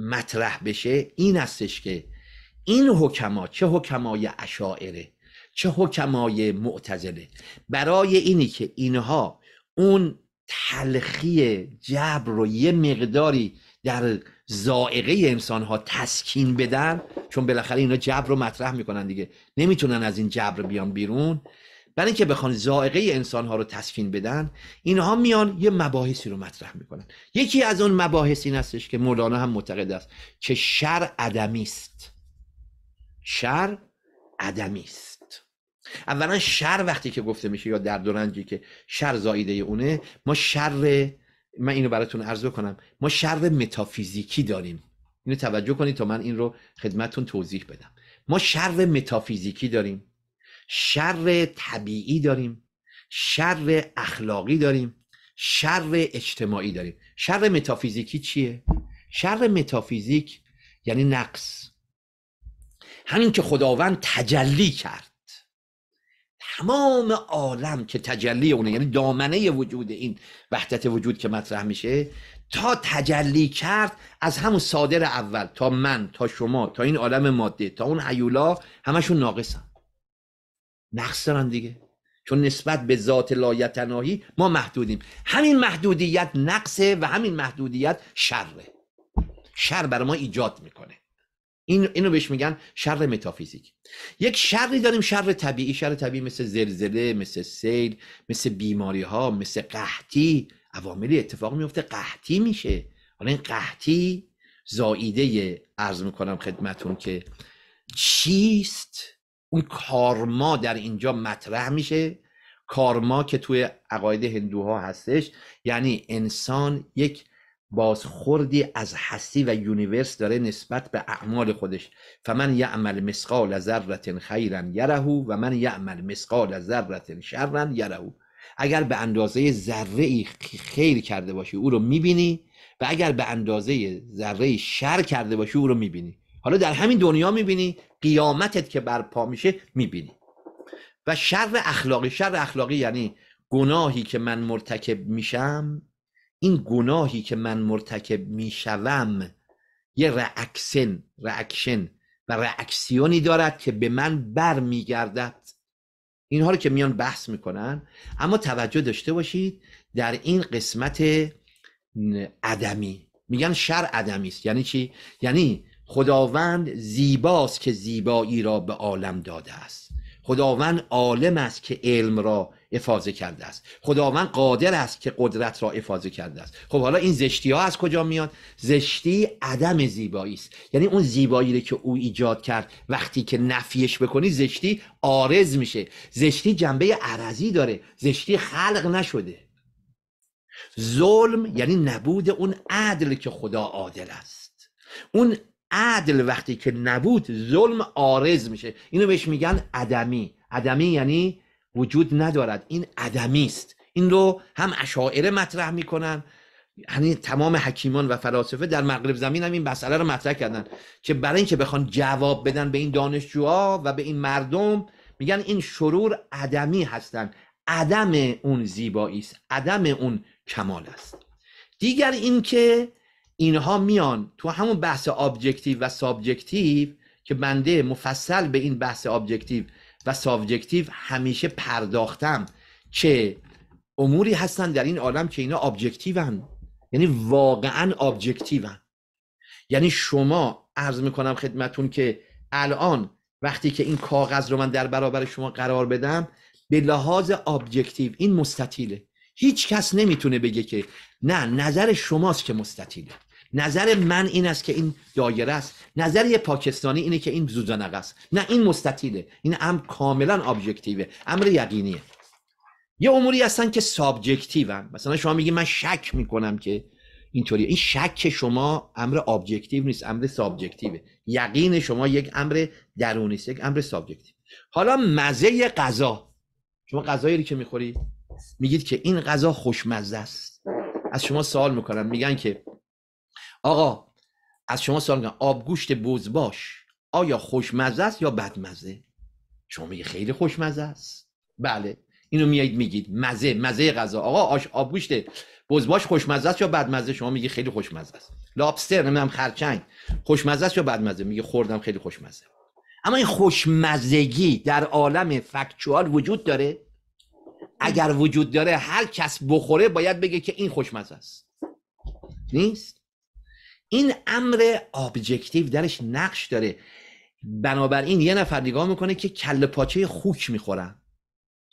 مطرح بشه این استش که این حکما چه حکمای اشاعره چه حکمای معتزله برای اینی که اینها اون تلخی جبر رو یه مقداری در زائقه انسان ها تسکین بدن چون بالاخره اینا جبر رو مطرح میکنن دیگه نمیتونن از این جبر بیان بیرون برای اینکه بخوان زائقه انسان ها رو تسکین بدن اینها میان یه مباحثی رو مطرح میکنن یکی از اون مباحث این هستش که مولانا هم معتقد است که شر عدمی است شر عدمی است اولا شر وقتی که گفته میشه یا در و که شر زاییده اونه ما شر من اینو براتون عرض کنم ما شر متافیزیکی داریم اینو توجه کنید تا من این رو خدمتون توضیح بدم ما شر متافیزیکی داریم شر طبیعی داریم شر اخلاقی داریم شر اجتماعی داریم شر متافیزیکی چیه شر متافیزیک یعنی نقص همین که خداوند تجلی کرد تمام عالم که تجلی اونه یعنی دامنه وجود این وحدت وجود که مطرح میشه تا تجلی کرد از همون صادر اول تا من تا شما تا این عالم ماده تا اون حیولا همشون ناقصن نقص دارن دیگه چون نسبت به ذات لایتناهی ما محدودیم همین محدودیت نقصه و همین محدودیت شره شر بر ما ایجاد میکنه این اینو بهش میگن شر متافیزیک یک شری داریم شر طبیعی شر طبیعی مثل زلزله مثل سیل مثل بیماری ها مثل قحطی عواملی اتفاق میفته قحطی میشه حالا این قحطی زاییده ارز میکنم خدمتون که چیست اون کارما در اینجا مطرح میشه کارما که توی عقاید هندوها هستش یعنی انسان یک بازخوردی از هستی و یونیورس داره نسبت به اعمال خودش فمن یعمل مثقال ذره خیرا یرهو و من یعمل مثقال ذره شرا یرهو اگر به اندازه ذره ای خیر کرده باشی او رو میبینی و اگر به اندازه ذره شر کرده باشی او رو میبینی حالا در همین دنیا میبینی قیامتت که برپا میشه میبینی و شر اخلاقی شر اخلاقی یعنی گناهی که من مرتکب میشم این گناهی که من مرتکب میشوم یه رعکسن رعکشن و رعکسیونی دارد که به من بر میگردد اینها رو که میان بحث میکنن اما توجه داشته باشید در این قسمت عدمی میگن شر عدمی است یعنی چی یعنی خداوند زیباست که زیبایی را به عالم داده است خداوند عالم است که علم را افاظه کرده است خداوند قادر است که قدرت را افاظه کرده است خب حالا این زشتی ها از کجا میاد زشتی عدم زیبایی است یعنی اون زیبایی که او ایجاد کرد وقتی که نفیش بکنی زشتی آرز میشه زشتی جنبه عرضی داره زشتی خلق نشده ظلم یعنی نبود اون عدل که خدا عادل است اون عدل وقتی که نبود ظلم آرز میشه اینو بهش میگن عدمی عدمی یعنی وجود ندارد این عدمی است این رو هم اشاعره مطرح میکنن یعنی تمام حکیمان و فلاسفه در مغرب زمین هم این مسئله رو مطرح کردن که برای اینکه بخوان جواب بدن به این دانشجوها و به این مردم میگن این شرور عدمی هستند عدم اون زیبایی است عدم اون کمال است دیگر اینکه اینها میان تو همون بحث ابجکتیو و سابجکتیو که بنده مفصل به این بحث ابجکتیو و سابجکتیو همیشه پرداختم که اموری هستن در این عالم که اینا هن، یعنی واقعا هن. یعنی شما عرض میکنم خدمتون که الان وقتی که این کاغذ رو من در برابر شما قرار بدم به لحاظ ابجکتیو این مستطیله هیچ کس نمیتونه بگه که نه نظر شماست که مستطیله نظر من این است که این دایره است نظر یه پاکستانی اینه که این زودزنق است نه این مستطیله این امر کاملا ابجکتیوه امر یقینیه یه اموری هستن که سابجکتیو مثلا شما میگی من شک میکنم که اینطوری این شک شما امر ابجکتیو نیست امر سابجکتیوه یقین شما یک امر درونی یک امر سابجکتیو حالا مزه غذا شما غذایی که میخوری میگید که این غذا خوشمزه است از شما سوال میکنم میگن که آقا از شما سوال میکنم آبگوشت باش آیا خوشمزه است یا بدمزه شما میگه خیلی خوشمزه است بله اینو میایید میگید مزه مزه غذا آقا آش آبگوشت باش خوشمزه است یا بدمزه شما میگه خیلی خوشمزه است لابستر نمیدونم خرچنگ خوشمزه است یا بدمزه میگه خوردم خیلی خوشمزه اما این خوشمزگی در عالم فکتچوال وجود داره اگر وجود داره هر کس بخوره باید بگه که این خوشمزه است نیست این امر ابجکتیو درش نقش داره بنابراین یه نفر نگاه میکنه که کل پاچه خوک میخورن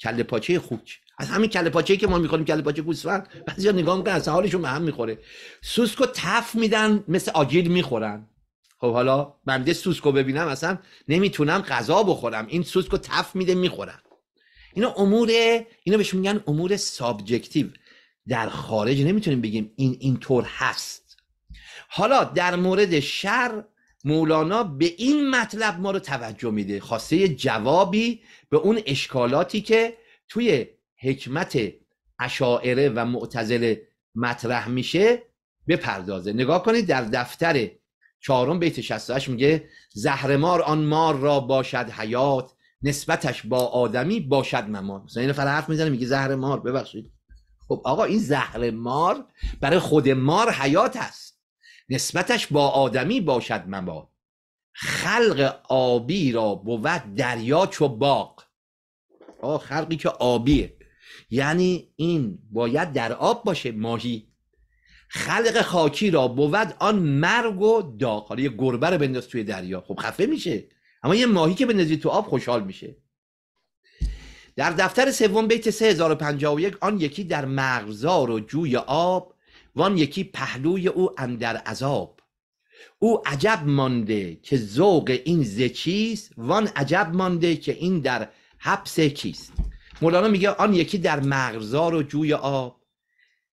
کل پاچه خوک از همین کله پاچه که ما میخوریم کل پاچه گوسفند بعضیا نگاه میکنن از حالشون به هم میخوره سوسکو تف میدن مثل آجیل میخورن خب حالا بنده سوسکو ببینم اصلا نمیتونم غذا بخورم این سوسکو تف میده میخورم اینا امور اینو بهش میگن امور سابجکتیو در خارج نمیتونیم بگیم این اینطور هست حالا در مورد شر مولانا به این مطلب ما رو توجه میده خواسته جوابی به اون اشکالاتی که توی حکمت اشاعره و معتزل مطرح میشه بپردازه نگاه کنید در دفتر چهارم بیت 68 میگه مار آن مار را باشد حیات نسبتش با آدمی باشد ممار مثلا این نفر حرف میزنه میگه زهر مار ببخشید خب آقا این زهر مار برای خود مار حیات است نسبتش با آدمی باشد مباد خلق آبی را بود دریا چو باغ خلقی که آبیه یعنی این باید در آب باشه ماهی خلق خاکی را بود آن مرگ و داغ حالا یه گربه رو بنداز توی دریا خب خفه میشه اما یه ماهی که بندازی تو آب خوشحال میشه در دفتر سوم بیت 3051 آن یکی در مغزار و جوی آب وان یکی پهلوی او اندر عذاب او عجب مانده که ذوق این زه چیست وان عجب مانده که این در حبس کیست مولانا میگه آن یکی در مغزار و جوی آب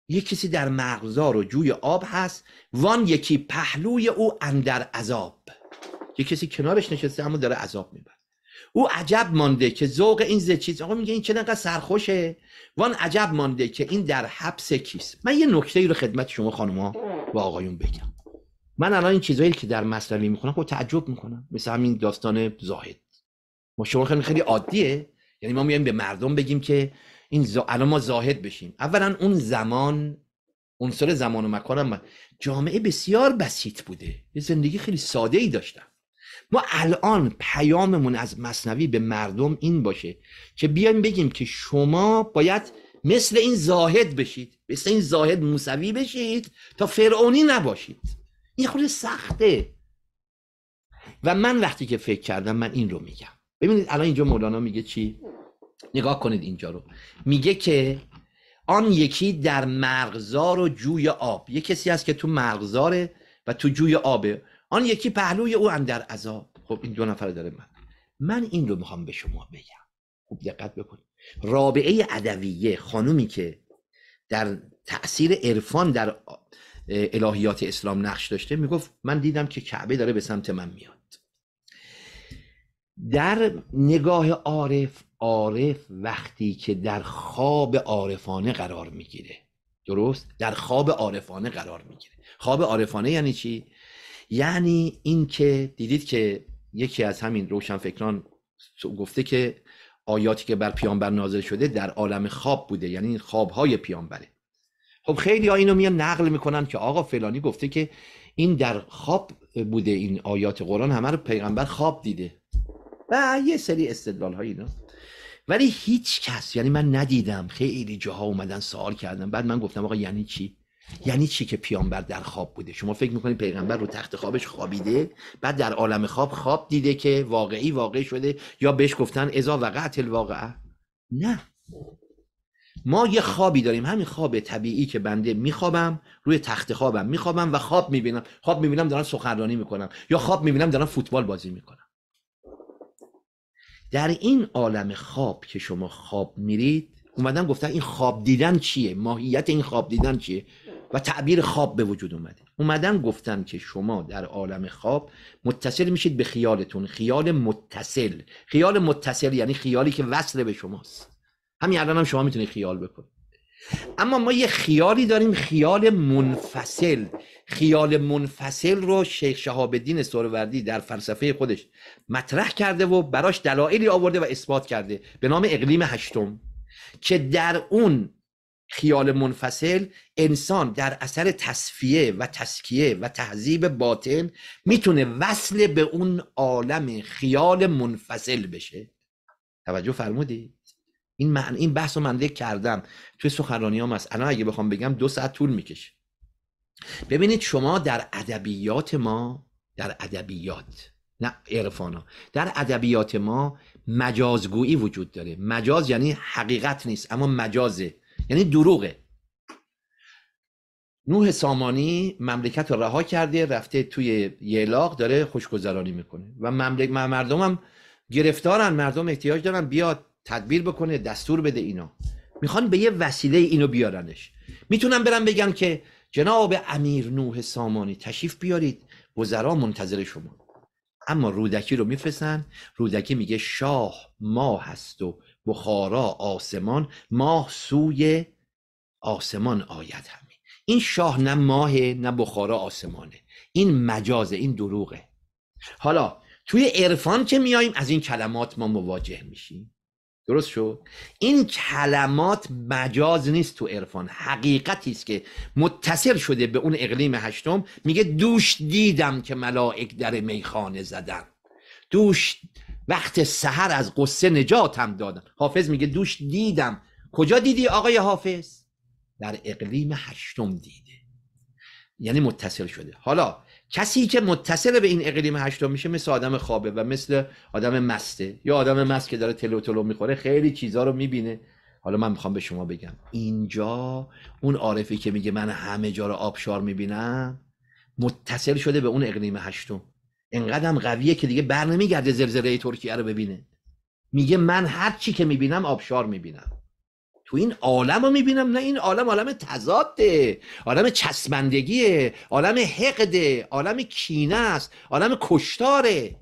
یک کسی در مغزار و جوی آب هست وان یکی پهلوی او اندر عذاب یک کسی کنارش نشسته اما داره عذاب میبره او عجب مانده که ذوق این زه چیز آقا میگه این نقدر سرخوشه وان عجب مانده که این در حبس کیست من یه نکته ای رو خدمت شما خانوما و آقایون بگم من الان این چیزایی که در مسئله میکنم خب تعجب میکنم مثل همین داستان زاهد ما شما خیلی خیلی عادیه یعنی ما میایم به مردم بگیم که این الان ما زاهد بشیم اولا اون زمان سال زمان و مکان جامعه بسیار بسیط بوده یه زندگی خیلی ساده ای داشتم ما الان پیاممون از مصنوی به مردم این باشه که بیایم بگیم که شما باید مثل این زاهد بشید مثل این زاهد موسوی بشید تا فرعونی نباشید این خود سخته و من وقتی که فکر کردم من این رو میگم ببینید الان اینجا مولانا میگه چی نگاه کنید اینجا رو میگه که آن یکی در مرغزار و جوی آب یه کسی هست که تو مرغزاره و تو جوی آبه آن یکی پهلوی او در عذاب خب این دو نفر داره من من این رو میخوام به شما بگم خوب دقت بکنید رابعه ادویه خانومی که در تاثیر عرفان در الهیات اسلام نقش داشته میگفت من دیدم که کعبه داره به سمت من میاد در نگاه عارف عارف وقتی که در خواب عارفانه قرار میگیره درست در خواب عارفانه قرار میگیره خواب عارفانه یعنی چی یعنی اینکه دیدید که یکی از همین روشنفکران گفته که آیاتی که بر پیامبر نازل شده در عالم خواب بوده یعنی این خوابهای پیامبره خب خیلی ها اینو میان نقل میکنن که آقا فلانی گفته که این در خواب بوده این آیات قرآن همه رو پیغمبر خواب دیده و یه سری استدلال های اینا ولی هیچ کس یعنی من ندیدم خیلی جاها اومدن سوال کردم بعد من گفتم آقا یعنی چی یعنی چی که پیامبر در خواب بوده شما فکر میکنید پیغمبر رو تخت خوابش خوابیده بعد در عالم خواب خواب دیده که واقعی واقع شده یا بهش گفتن ازا وقعت الواقعه نه ما یه خوابی داریم همین خواب طبیعی که بنده میخوابم روی تخت خوابم میخوابم و خواب میبینم خواب میبینم دارم سخنرانی میکنم یا خواب میبینم دارم فوتبال بازی میکنم در این عالم خواب که شما خواب میرید اومدن گفتن این خواب دیدن چیه ماهیت این خواب دیدن چیه و تعبیر خواب به وجود اومده اومدن گفتم که شما در عالم خواب متصل میشید به خیالتون خیال متصل خیال متصل یعنی خیالی که وصل به شماست همین الان هم شما میتونید خیال بکنید اما ما یه خیالی داریم خیال منفصل خیال منفصل رو شیخ شهاب الدین سروردی در فلسفه خودش مطرح کرده و براش دلایلی آورده و اثبات کرده به نام اقلیم هشتم که در اون خیال منفصل انسان در اثر تصفیه و تسکیه و تهذیب باطن میتونه وصل به اون عالم خیال منفصل بشه توجه فرمودی؟ این معنی این بحث رو من کردم توی سخنرانیام هست الان اگه بخوام بگم دو ساعت طول میکشه ببینید شما در ادبیات ما در ادبیات نه عرفانا در ادبیات ما مجازگویی وجود داره مجاز یعنی حقیقت نیست اما مجازه یعنی دروغه نوح سامانی مملکت رو رها کرده رفته توی یلاق داره خوشگذرانی میکنه و مملک مردمم گرفتارن مردم احتیاج دارن بیاد تدبیر بکنه دستور بده اینا میخوان به یه وسیله اینو بیارنش میتونم برم بگم که جناب امیر نوح سامانی تشیف بیارید وزرا منتظر شما اما رودکی رو میفرستن رودکی میگه شاه ما هست و بخارا آسمان ماه سوی آسمان آید همین این شاه نه ماه نه بخارا آسمانه این مجازه این دروغه حالا توی عرفان که میاییم از این کلمات ما مواجه میشیم درست شد این کلمات مجاز نیست تو عرفان حقیقتی است که متصل شده به اون اقلیم هشتم میگه دوش دیدم که ملائک در میخانه زدن دوش وقت سحر از قصه نجاتم دادم حافظ میگه دوش دیدم کجا دیدی آقای حافظ در اقلیم هشتم دیده یعنی متصل شده حالا کسی که متصل به این اقلیم هشتم میشه مثل آدم خوابه و مثل آدم مسته یا آدم مست که داره تلو تلو میخوره خیلی چیزا رو میبینه حالا من میخوام به شما بگم اینجا اون عارفی که میگه من همه جا رو آبشار میبینم متصل شده به اون اقلیم هشتم انقدرم قویه که دیگه بر نمیگرده زلزله ترکیه رو ببینه میگه من هر چی که میبینم آبشار میبینم تو این عالم رو میبینم نه این عالم عالم تضاده عالم چسبندگیه عالم حقده عالم کینه است عالم کشتاره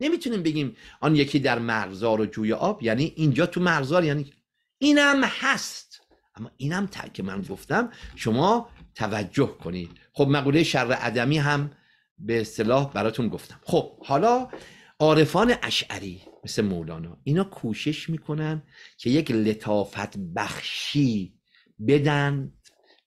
نمیتونیم بگیم آن یکی در مرزار و جوی آب یعنی اینجا تو مرزار یعنی اینم هست اما اینم که من گفتم شما توجه کنید خب مقوله شر ادمی هم به اصطلاح براتون گفتم خب حالا عارفان اشعری مثل مولانا اینا کوشش میکنن که یک لطافت بخشی بدن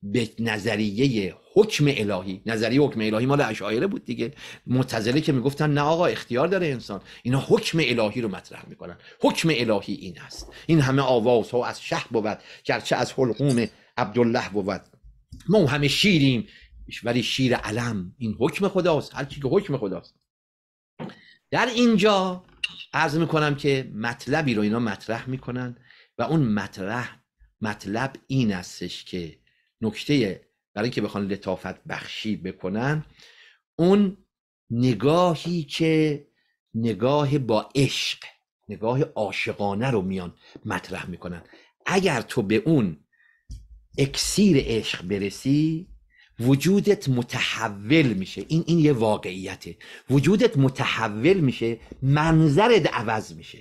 به نظریه حکم الهی نظریه حکم الهی مال اشاعره بود دیگه معتزله که میگفتن نه آقا اختیار داره انسان اینا حکم الهی رو مطرح میکنن حکم الهی این است این همه آواز ها از شه بود گرچه از حلقوم عبدالله بود ما همه شیریم ولی شیر علم این حکم خداست هر که حکم خداست در اینجا عرض میکنم که مطلبی رو اینا مطرح میکنن و اون مطرح مطلب این استش که نکته برای اینکه بخوان لطافت بخشی بکنن اون نگاهی که نگاه با عشق نگاه عاشقانه رو میان مطرح میکنن اگر تو به اون اکسیر عشق برسی وجودت متحول میشه این این یه واقعیته وجودت متحول میشه منظرت عوض میشه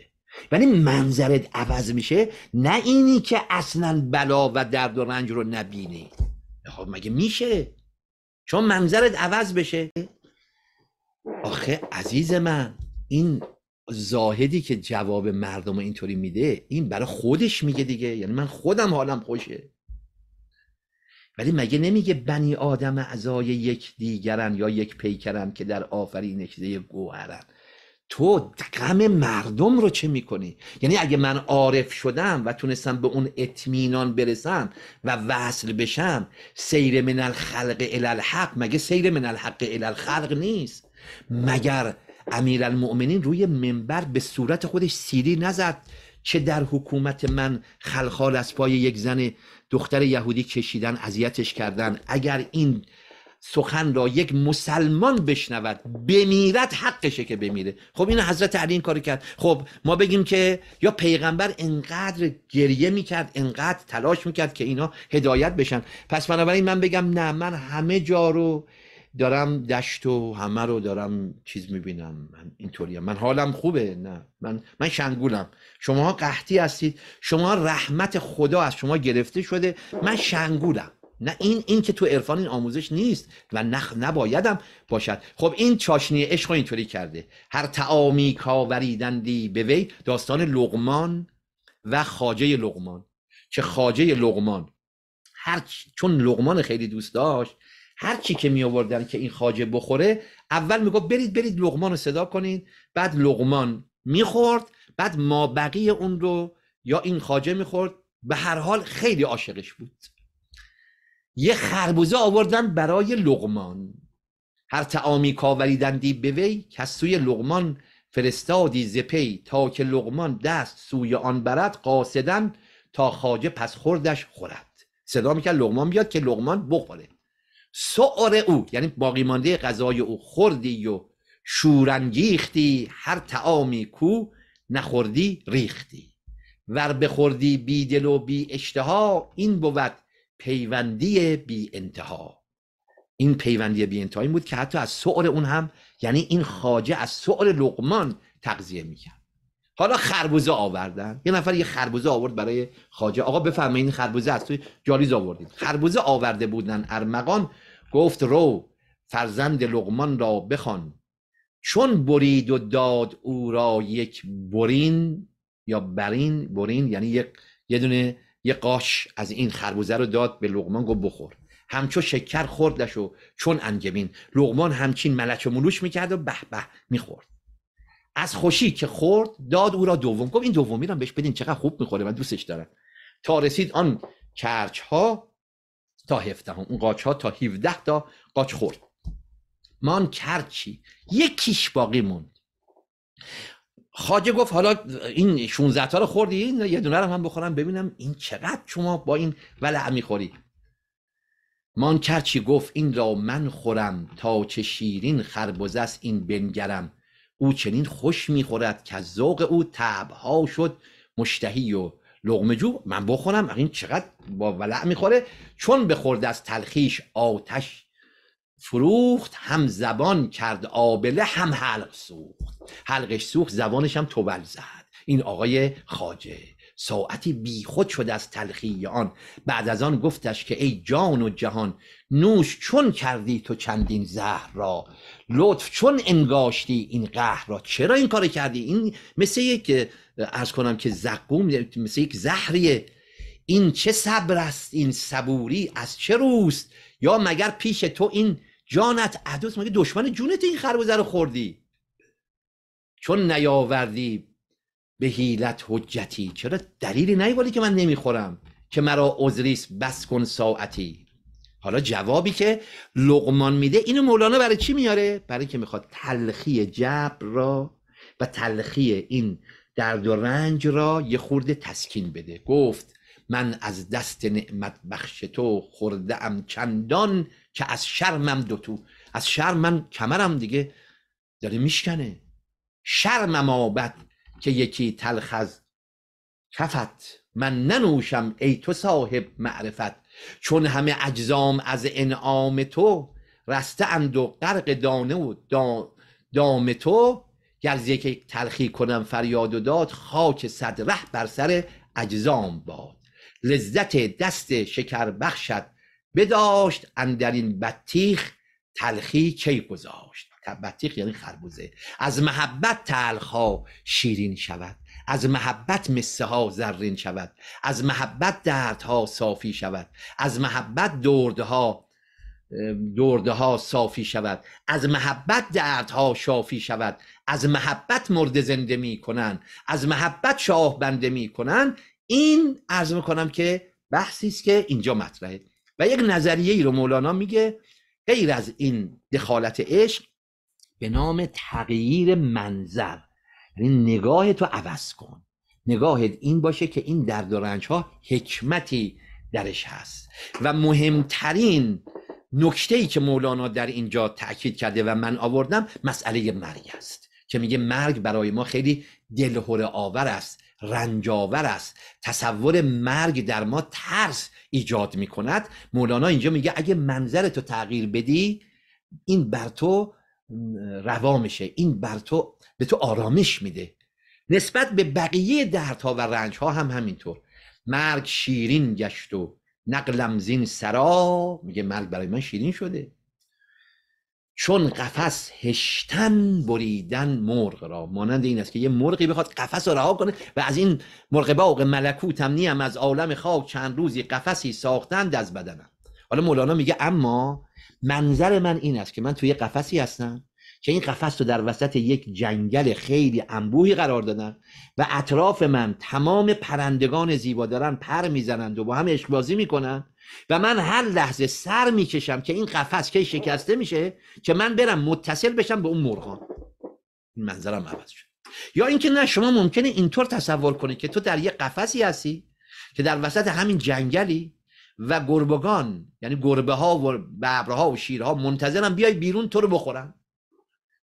ولی یعنی منظرت عوض میشه نه اینی که اصلا بلا و درد و رنج رو نبینی خب مگه میشه چون منظرت عوض بشه آخه عزیز من این زاهدی که جواب مردم اینطوری میده این برای خودش میگه دیگه یعنی من خودم حالم خوشه ولی مگه نمیگه بنی آدم اعضای یک دیگرن یا یک پیکرن که در آفرینش گوهرن تو غم مردم رو چه میکنی یعنی اگه من عارف شدم و تونستم به اون اطمینان برسم و وصل بشم سیر من الخلق الالحق مگه سیر من الحق الالخلق نیست مگر امیر روی منبر به صورت خودش سیری نزد چه در حکومت من خلخال از پای یک زن دختر یهودی کشیدن اذیتش کردن اگر این سخن را یک مسلمان بشنود بمیرد حقشه که بمیره خب این حضرت علی این کار کرد خب ما بگیم که یا پیغمبر انقدر گریه میکرد انقدر تلاش میکرد که اینا هدایت بشن پس بنابراین من بگم نه من همه جا رو دارم دشت و همه رو دارم چیز میبینم من اینطوری من حالم خوبه نه من من شنگولم شما قحطی هستید شما رحمت خدا از شما گرفته شده من شنگولم نه این این که تو عرفان این آموزش نیست و نخ نبایدم باشد خب این چاشنی عشق اینطوری کرده هر تعامی کاوریدندی به وی داستان لغمان و خاجه لغمان چه خاجه لغمان هر چون لغمان خیلی دوست داشت هر چی که می آوردن که این خاجه بخوره اول میگفت برید برید لغمان رو صدا کنید بعد لغمان میخورد بعد ما بقیه اون رو یا این خاجه میخورد به هر حال خیلی عاشقش بود یه خربوزه آوردن برای لغمان هر تعامی کاوریدندی به وی که سوی لغمان فرستادی زپی تا که لغمان دست سوی آن برد قاصدن تا خاجه پس خوردش خورد صدا میکرد لغمان بیاد که لغمان بخوره سعر او یعنی باقی مانده غذای او خوردی و شورنگیختی هر تعامی کو نخوردی ریختی ور بخوردی بی دل و بی اشتها این بود پیوندی بی انتها این پیوندی بی انتها این بود که حتی از سعر اون هم یعنی این خاجه از سعر لقمان تقضیه میکرد حالا خربوزه آوردن یه نفر یه خربوزه آورد برای خاجه آقا بفرمایید این خربوزه از توی جالیز آوردید خربوزه آورده بودن ارمغان گفت رو فرزند لغمان را بخوان چون برید و داد او را یک برین یا برین برین یعنی یک یه دونه یه قاش از این خربوزه رو داد به لغمان گفت بخور همچو شکر خوردش و چون انگبین لغمان همچین ملچ و ملوش میکرد و به به میخورد از خوشی که خورد داد او را دوم گفت این دومی رو بهش بدین چقدر خوب میخوره من دوستش دارم تا رسید آن کرچ ها تا 17 هم. اون قاچ ها تا 17 تا قاچ خورد مان کرد چی یکیش باقی موند خاجه گفت حالا این 16 تا رو خوردی این یه دونه رو من بخورم ببینم این چقدر شما با این ولع میخوری مان کرچی گفت این را من خورم تا چه شیرین خربزه است این بنگرم او چنین خوش میخورد که ذوق او تبها شد مشتهی و لغمه جو من بخورم این چقدر با ولع میخوره چون بخورد از تلخیش آتش فروخت هم زبان کرد آبله هم حلق سوخت حلقش سوخت زبانش هم توبل زد این آقای خاجه ساعتی بیخود شد از تلخی آن بعد از آن گفتش که ای جان و جهان نوش چون کردی تو چندین زهر را لطف چون انگاشتی این قهر را چرا این کار کردی این مثل یک ارز کنم که زقوم مثل یک زهریه این چه صبر است این صبوری از چه روست یا مگر پیش تو این جانت عدوس مگه دشمن جونت این خربوزه رو خوردی چون نیاوردی به حیلت حجتی چرا دلیلی ولی که من نمیخورم که مرا عذریست بس کن ساعتی حالا جوابی که لغمان میده اینو مولانا برای چی میاره برای که میخواد تلخی جبر را و تلخی این درد و رنج را یه خورده تسکین بده گفت من از دست نعمت بخش تو خورده ام چندان که از شرمم دوتو از شرم من کمرم دیگه داره میشکنه شرمم آبد که یکی تلخ از کفت من ننوشم ای تو صاحب معرفت چون همه اجزام از انعام تو رسته اند و غرق دانه و دام تو گر یک تلخی کنم فریاد و داد خاک صد بر سر اجزام باد لذت دست شکر بخشد بداشت این بطیخ تلخی کی گذاشت بطیخ یعنی خربوزه از محبت تلخ شیرین شود از محبت مسه ها زرین شود از محبت دردها صافی شود از محبت ها درده ها صافی شود از محبت دردها شافی شود از محبت مرد زنده می از محبت شاه بنده می این عرض میکنم که بحثی است که اینجا مطرحه و یک نظریه ای رو مولانا میگه غیر از این دخالت عشق به نام تغییر منظر یعنی نگاه تو عوض کن نگاهت این باشه که این درد و رنج ها حکمتی درش هست و مهمترین نکته ای که مولانا در اینجا تاکید کرده و من آوردم مسئله مرگ است که میگه مرگ برای ما خیلی دلهور آور است رنجاور است تصور مرگ در ما ترس ایجاد میکند مولانا اینجا میگه اگه منظرتو تغییر بدی این بر تو روا میشه این بر تو به تو آرامش میده نسبت به بقیه دردها و رنجها هم همینطور مرگ شیرین گشت و نقلم زین سرا میگه مرگ برای من شیرین شده چون قفس هشتن بریدن مرغ را مانند این است که یه مرغی بخواد قفس را رها کنه و از این مرغ باغ ملکوت هم نیم از عالم خاک چند روزی قفسی ساختند از بدنم حالا مولانا میگه اما منظر من این است که من توی قفسی هستم که این قفس رو در وسط یک جنگل خیلی انبوهی قرار دادن و اطراف من تمام پرندگان زیبا دارن پر میزنند و با هم اشبازی میکنن و من هر لحظه سر میکشم که این قفس کی شکسته میشه که من برم متصل بشم به اون مرغان این منظرم عوض شد یا اینکه نه شما ممکنه اینطور تصور کنید که تو در یه قفسی هستی که در وسط همین جنگلی و گربگان یعنی گربه ها و ببرها و شیرها منتظرم بیای بیرون تو رو بخورن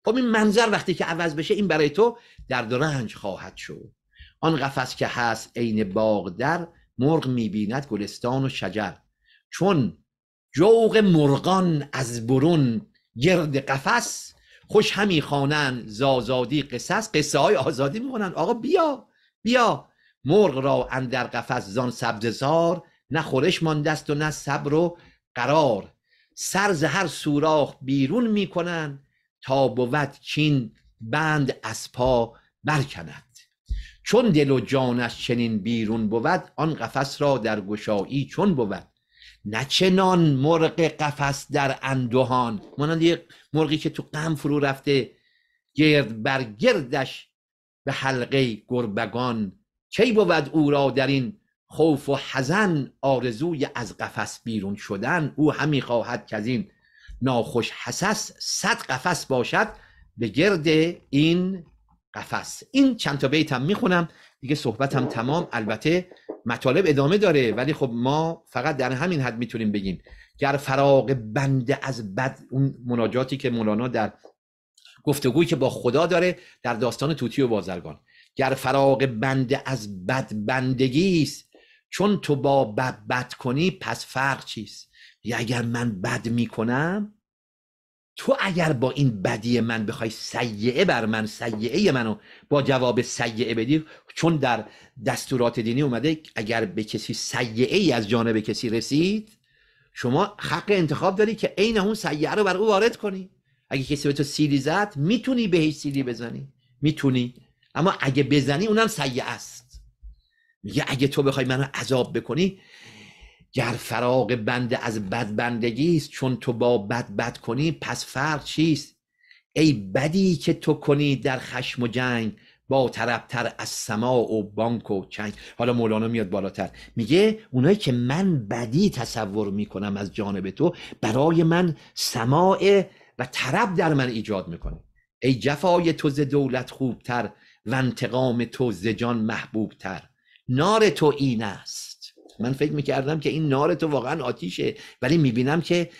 خب این منظر وقتی که عوض بشه این برای تو در و رنج خواهد شد آن قفس که هست عین باغ در مرغ میبیند گلستان و شجر چون جوق مرغان از برون گرد قفس خوش همی خوانند زازادی قصص قصه های آزادی میکنن آقا بیا بیا مرغ را اندر قفس زان سبززار نه خورش مانده و نه صبر و قرار سر هر سوراخ بیرون میکنن تا بود چین بند از پا برکند چون دل و جانش چنین بیرون بود آن قفس را در گشایی چون بود نه چنان مرغ قفس در اندوهان مانند یک مرغی که تو غم فرو رفته گرد بر گردش به حلقه گربگان چی بود او را در این خوف و حزن آرزوی از قفس بیرون شدن او همی خواهد که از این ناخوش حسس صد قفس باشد به گرد این قفس این چند تا بیتم میخونم دیگه صحبتم تمام البته مطالب ادامه داره ولی خب ما فقط در همین حد میتونیم بگیم گر فراغ بنده از بد اون مناجاتی که مولانا در گفتگویی که با خدا داره در داستان توتی و بازرگان گر فراغ بنده از بد بندگی است چون تو با بد بد کنی پس فرق چیست یا یعنی اگر من بد میکنم تو اگر با این بدی من بخوای سیعه بر من سیعه منو با جواب سیعه بدی چون در دستورات دینی اومده اگر به کسی سیعه ای از جانب کسی رسید شما حق انتخاب داری که عین اون سیعه رو بر او وارد کنی اگه کسی به تو سیلی زد میتونی بهش سیلی بزنی میتونی اما اگه بزنی اونم سیعه است میگه اگه تو بخوای منو عذاب بکنی گر فراغ بنده از بدبندگی است چون تو با بد بد کنی پس فرق چیست ای بدی که تو کنی در خشم و جنگ با طربتر از سما و بانک و چنگ حالا مولانا میاد بالاتر میگه اونایی که من بدی تصور میکنم از جانب تو برای من سماع و طرب در من ایجاد میکنه ای جفای تو ز دولت خوبتر و انتقام تو ز جان محبوبتر نار تو این است من فکر میکردم که این نار تو واقعا آتیشه ولی میبینم که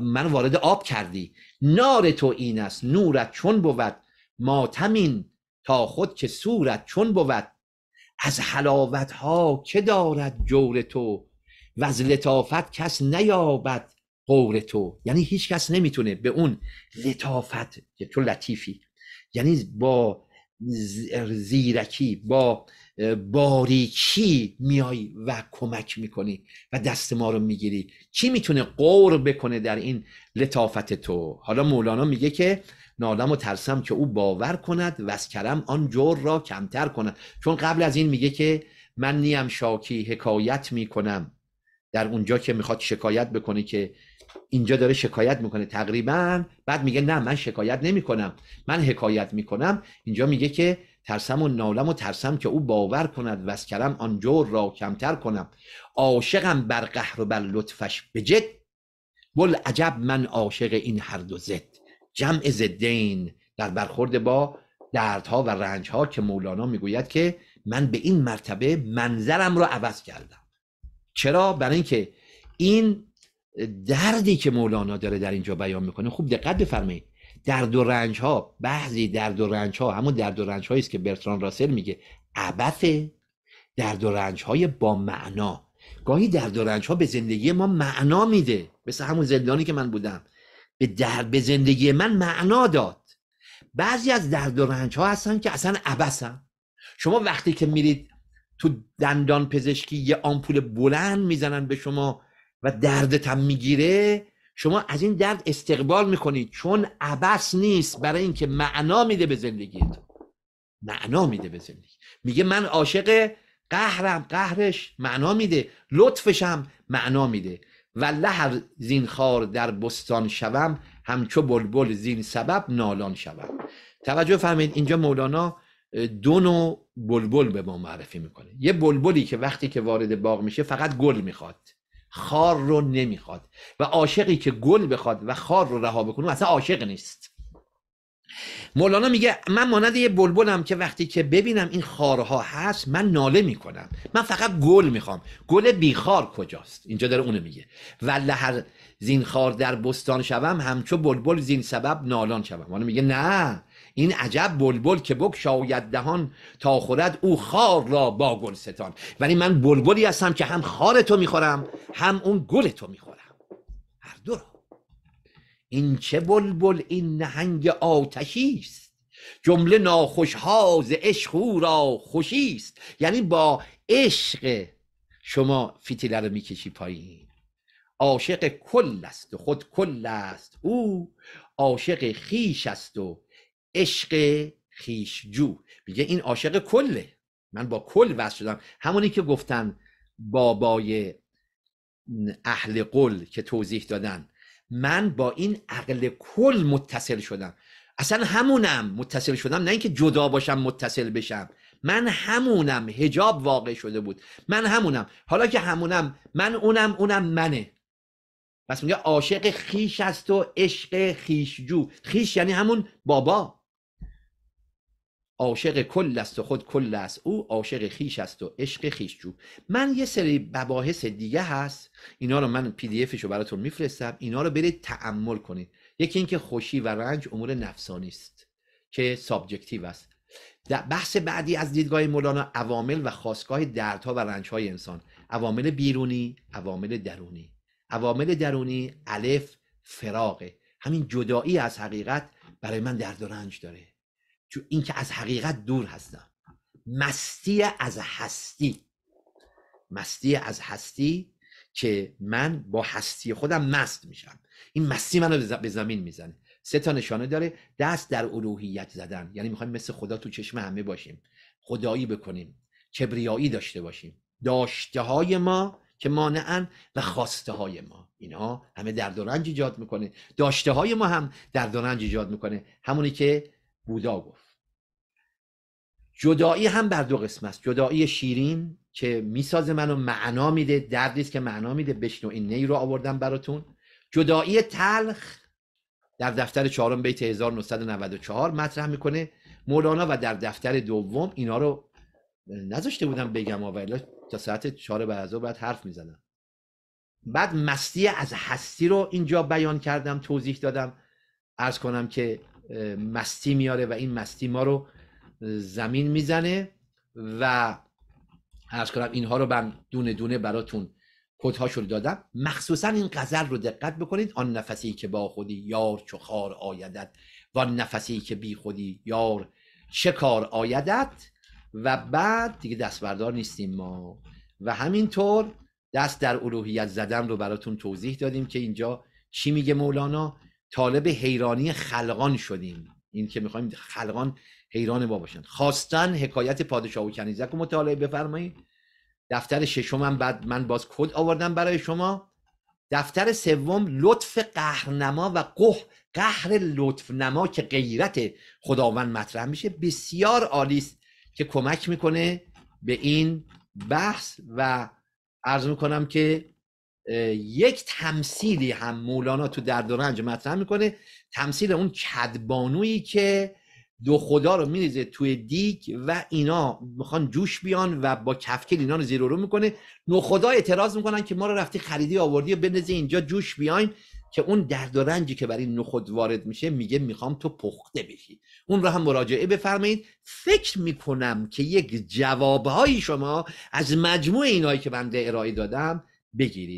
من وارد آب کردی نار تو این است نورت چون بود ماتمین تا خود که صورت چون بود از حلاوت ها که دارد جور تو و از لطافت کس نیابد قور تو یعنی هیچ کس نمیتونه به اون لطافت تو لطیفی یعنی با زیرکی با باریکی میای و کمک میکنی و دست ما رو میگیری کی میتونه قور بکنه در این لطافت تو حالا مولانا میگه که نالم و ترسم که او باور کند و از کرم آن جور را کمتر کند چون قبل از این میگه که من نیم شاکی حکایت میکنم در اونجا که میخواد شکایت بکنه که اینجا داره شکایت میکنه تقریبا بعد میگه نه من شکایت نمیکنم من حکایت میکنم اینجا میگه که ترسم و نالم و ترسم که او باور کند و از آن جور را کمتر کنم عاشقم بر قهر و بر لطفش به جد بل عجب من عاشق این هر دو زد جمع زدین در برخورد با دردها و رنجها که مولانا میگوید که من به این مرتبه منظرم را عوض کردم چرا برای اینکه این دردی که مولانا داره در اینجا بیان میکنه خوب دقت بفرمایید درد و رنج ها بعضی درد و رنج ها همون درد و رنج است که برتران راسل میگه عبثه درد و رنج های با معنا گاهی درد و رنج ها به زندگی ما معنا میده مثل همون زندانی که من بودم به به زندگی من معنا داد بعضی از درد و رنج ها هستن که اصلا عبثن شما وقتی که میرید تو دندان پزشکی یه آمپول بلند میزنن به شما و هم میگیره شما از این درد استقبال میکنید چون عبس نیست برای اینکه معنا میده به زندگیت معنا میده به زندگی میگه من عاشق قهرم قهرش معنا میده لطفشم معنا میده و هر زین خار در بستان شوم همچو بلبل زین سبب نالان شوم توجه فرمید اینجا مولانا دو نوع بلبل به ما معرفی میکنه یه بلبلی که وقتی که وارد باغ میشه فقط گل میخواد خار رو نمیخواد و عاشقی که گل بخواد و خار رو رها بکنه اصلا عاشق نیست مولانا میگه من مانند یه بلبلم که وقتی که ببینم این خارها هست من ناله میکنم من فقط گل میخوام گل بیخار کجاست اینجا داره اونو میگه وله هر زین خار در بستان شوم همچو بلبل زین سبب نالان شوم مولانا میگه نه این عجب بلبل که بک شاید دهان تا خورد او خار را با گل ستان ولی من بلبلی هستم که هم خار تو میخورم هم اون گل تو میخورم هر دو را این چه بلبل این نهنگ آتشی است جمله ناخوشها ز عشق او را خوشی است یعنی با عشق شما فتیله رو میکشی پایین عاشق کل است و خود کل است او عاشق خیش است و عشق خیشجو میگه این عاشق کله من با کل وصل شدم همونی که گفتن بابای اهل قل که توضیح دادن من با این عقل کل متصل شدم اصلا همونم متصل شدم نه اینکه جدا باشم متصل بشم من همونم هجاب واقع شده بود من همونم حالا که همونم من اونم اونم منه پس میگه عاشق خیش است و عشق خیشجو خیش یعنی همون بابا عاشق کل است و خود کل است او عاشق خیش است و عشق خیش جو من یه سری مباحث دیگه هست اینا رو من پی دی افشو براتون میفرستم اینا رو برید تعمل کنید یکی اینکه خوشی و رنج امور نفسانی است که سابجکتیو است در بحث بعدی از دیدگاه مولانا عوامل و خواستگاه دردها و رنجهای انسان عوامل بیرونی عوامل درونی عوامل درونی الف فراقه همین جدایی از حقیقت برای من درد و رنج داره تو اینکه از حقیقت دور هستم مستی از هستی مستی از هستی که من با هستی خودم مست میشم این مستی منو به زمین میزنه سه تا نشانه داره دست در الوهیت زدن یعنی میخوایم مثل خدا تو چشم همه باشیم خدایی بکنیم کبریایی داشته باشیم داشته های ما که مانعن و خواسته های ما اینها همه درد و رنج ایجاد میکنه داشته های ما هم درد و رنج ایجاد میکنه همونی که بودا گفت جدایی هم بر دو قسم است جدایی شیرین که میسازه منو معنا میده دردی است که معنا میده بشنو این نی رو آوردم براتون جدایی تلخ در دفتر چهارم بیت 1994 مطرح میکنه مولانا و در دفتر دوم اینا رو نذاشته بودم بگم اولا تا ساعت چهار بعد از بعد حرف میزنم بعد مستی از هستی رو اینجا بیان کردم توضیح دادم ارز کنم که مستی میاره و این مستی ما رو زمین میزنه و ارز کنم اینها رو من دونه دونه براتون کدهاش رو دادم مخصوصا این غزل رو دقت بکنید آن نفسی که با خودی یار چو خار آیدت و آن نفسی که بی خودی یار چه کار آیدت و بعد دیگه دست نیستیم ما و همینطور دست در الوهیت زدن رو براتون توضیح دادیم که اینجا چی میگه مولانا طالب حیرانی خلقان شدیم این که میخوایم خلقان حیران با باشن خواستن حکایت پادشاه و کنیزک رو مطالعه بفرمایید دفتر ششم هم بعد من باز کد آوردم برای شما دفتر سوم لطف قهرنما و قه قهر لطف نما که غیرت خداوند مطرح میشه بسیار عالی است که کمک میکنه به این بحث و عرض میکنم که یک تمثیلی هم مولانا تو درد و رنج مطرح میکنه تمثیل اون کدبانویی که دو خدا رو میریزه توی دیک و اینا میخوان جوش بیان و با کفکل اینا رو زیر رو میکنه نخدا اعتراض میکنن که ما رو رفتی خریدی آوردی و بنزی اینجا جوش بیاین که اون درد و رنجی که برای نخود وارد میشه میگه میخوام تو پخته بشی اون رو هم مراجعه بفرمایید فکر میکنم که یک جوابهایی شما از مجموع اینایی که بنده ارائه دادم بگیرید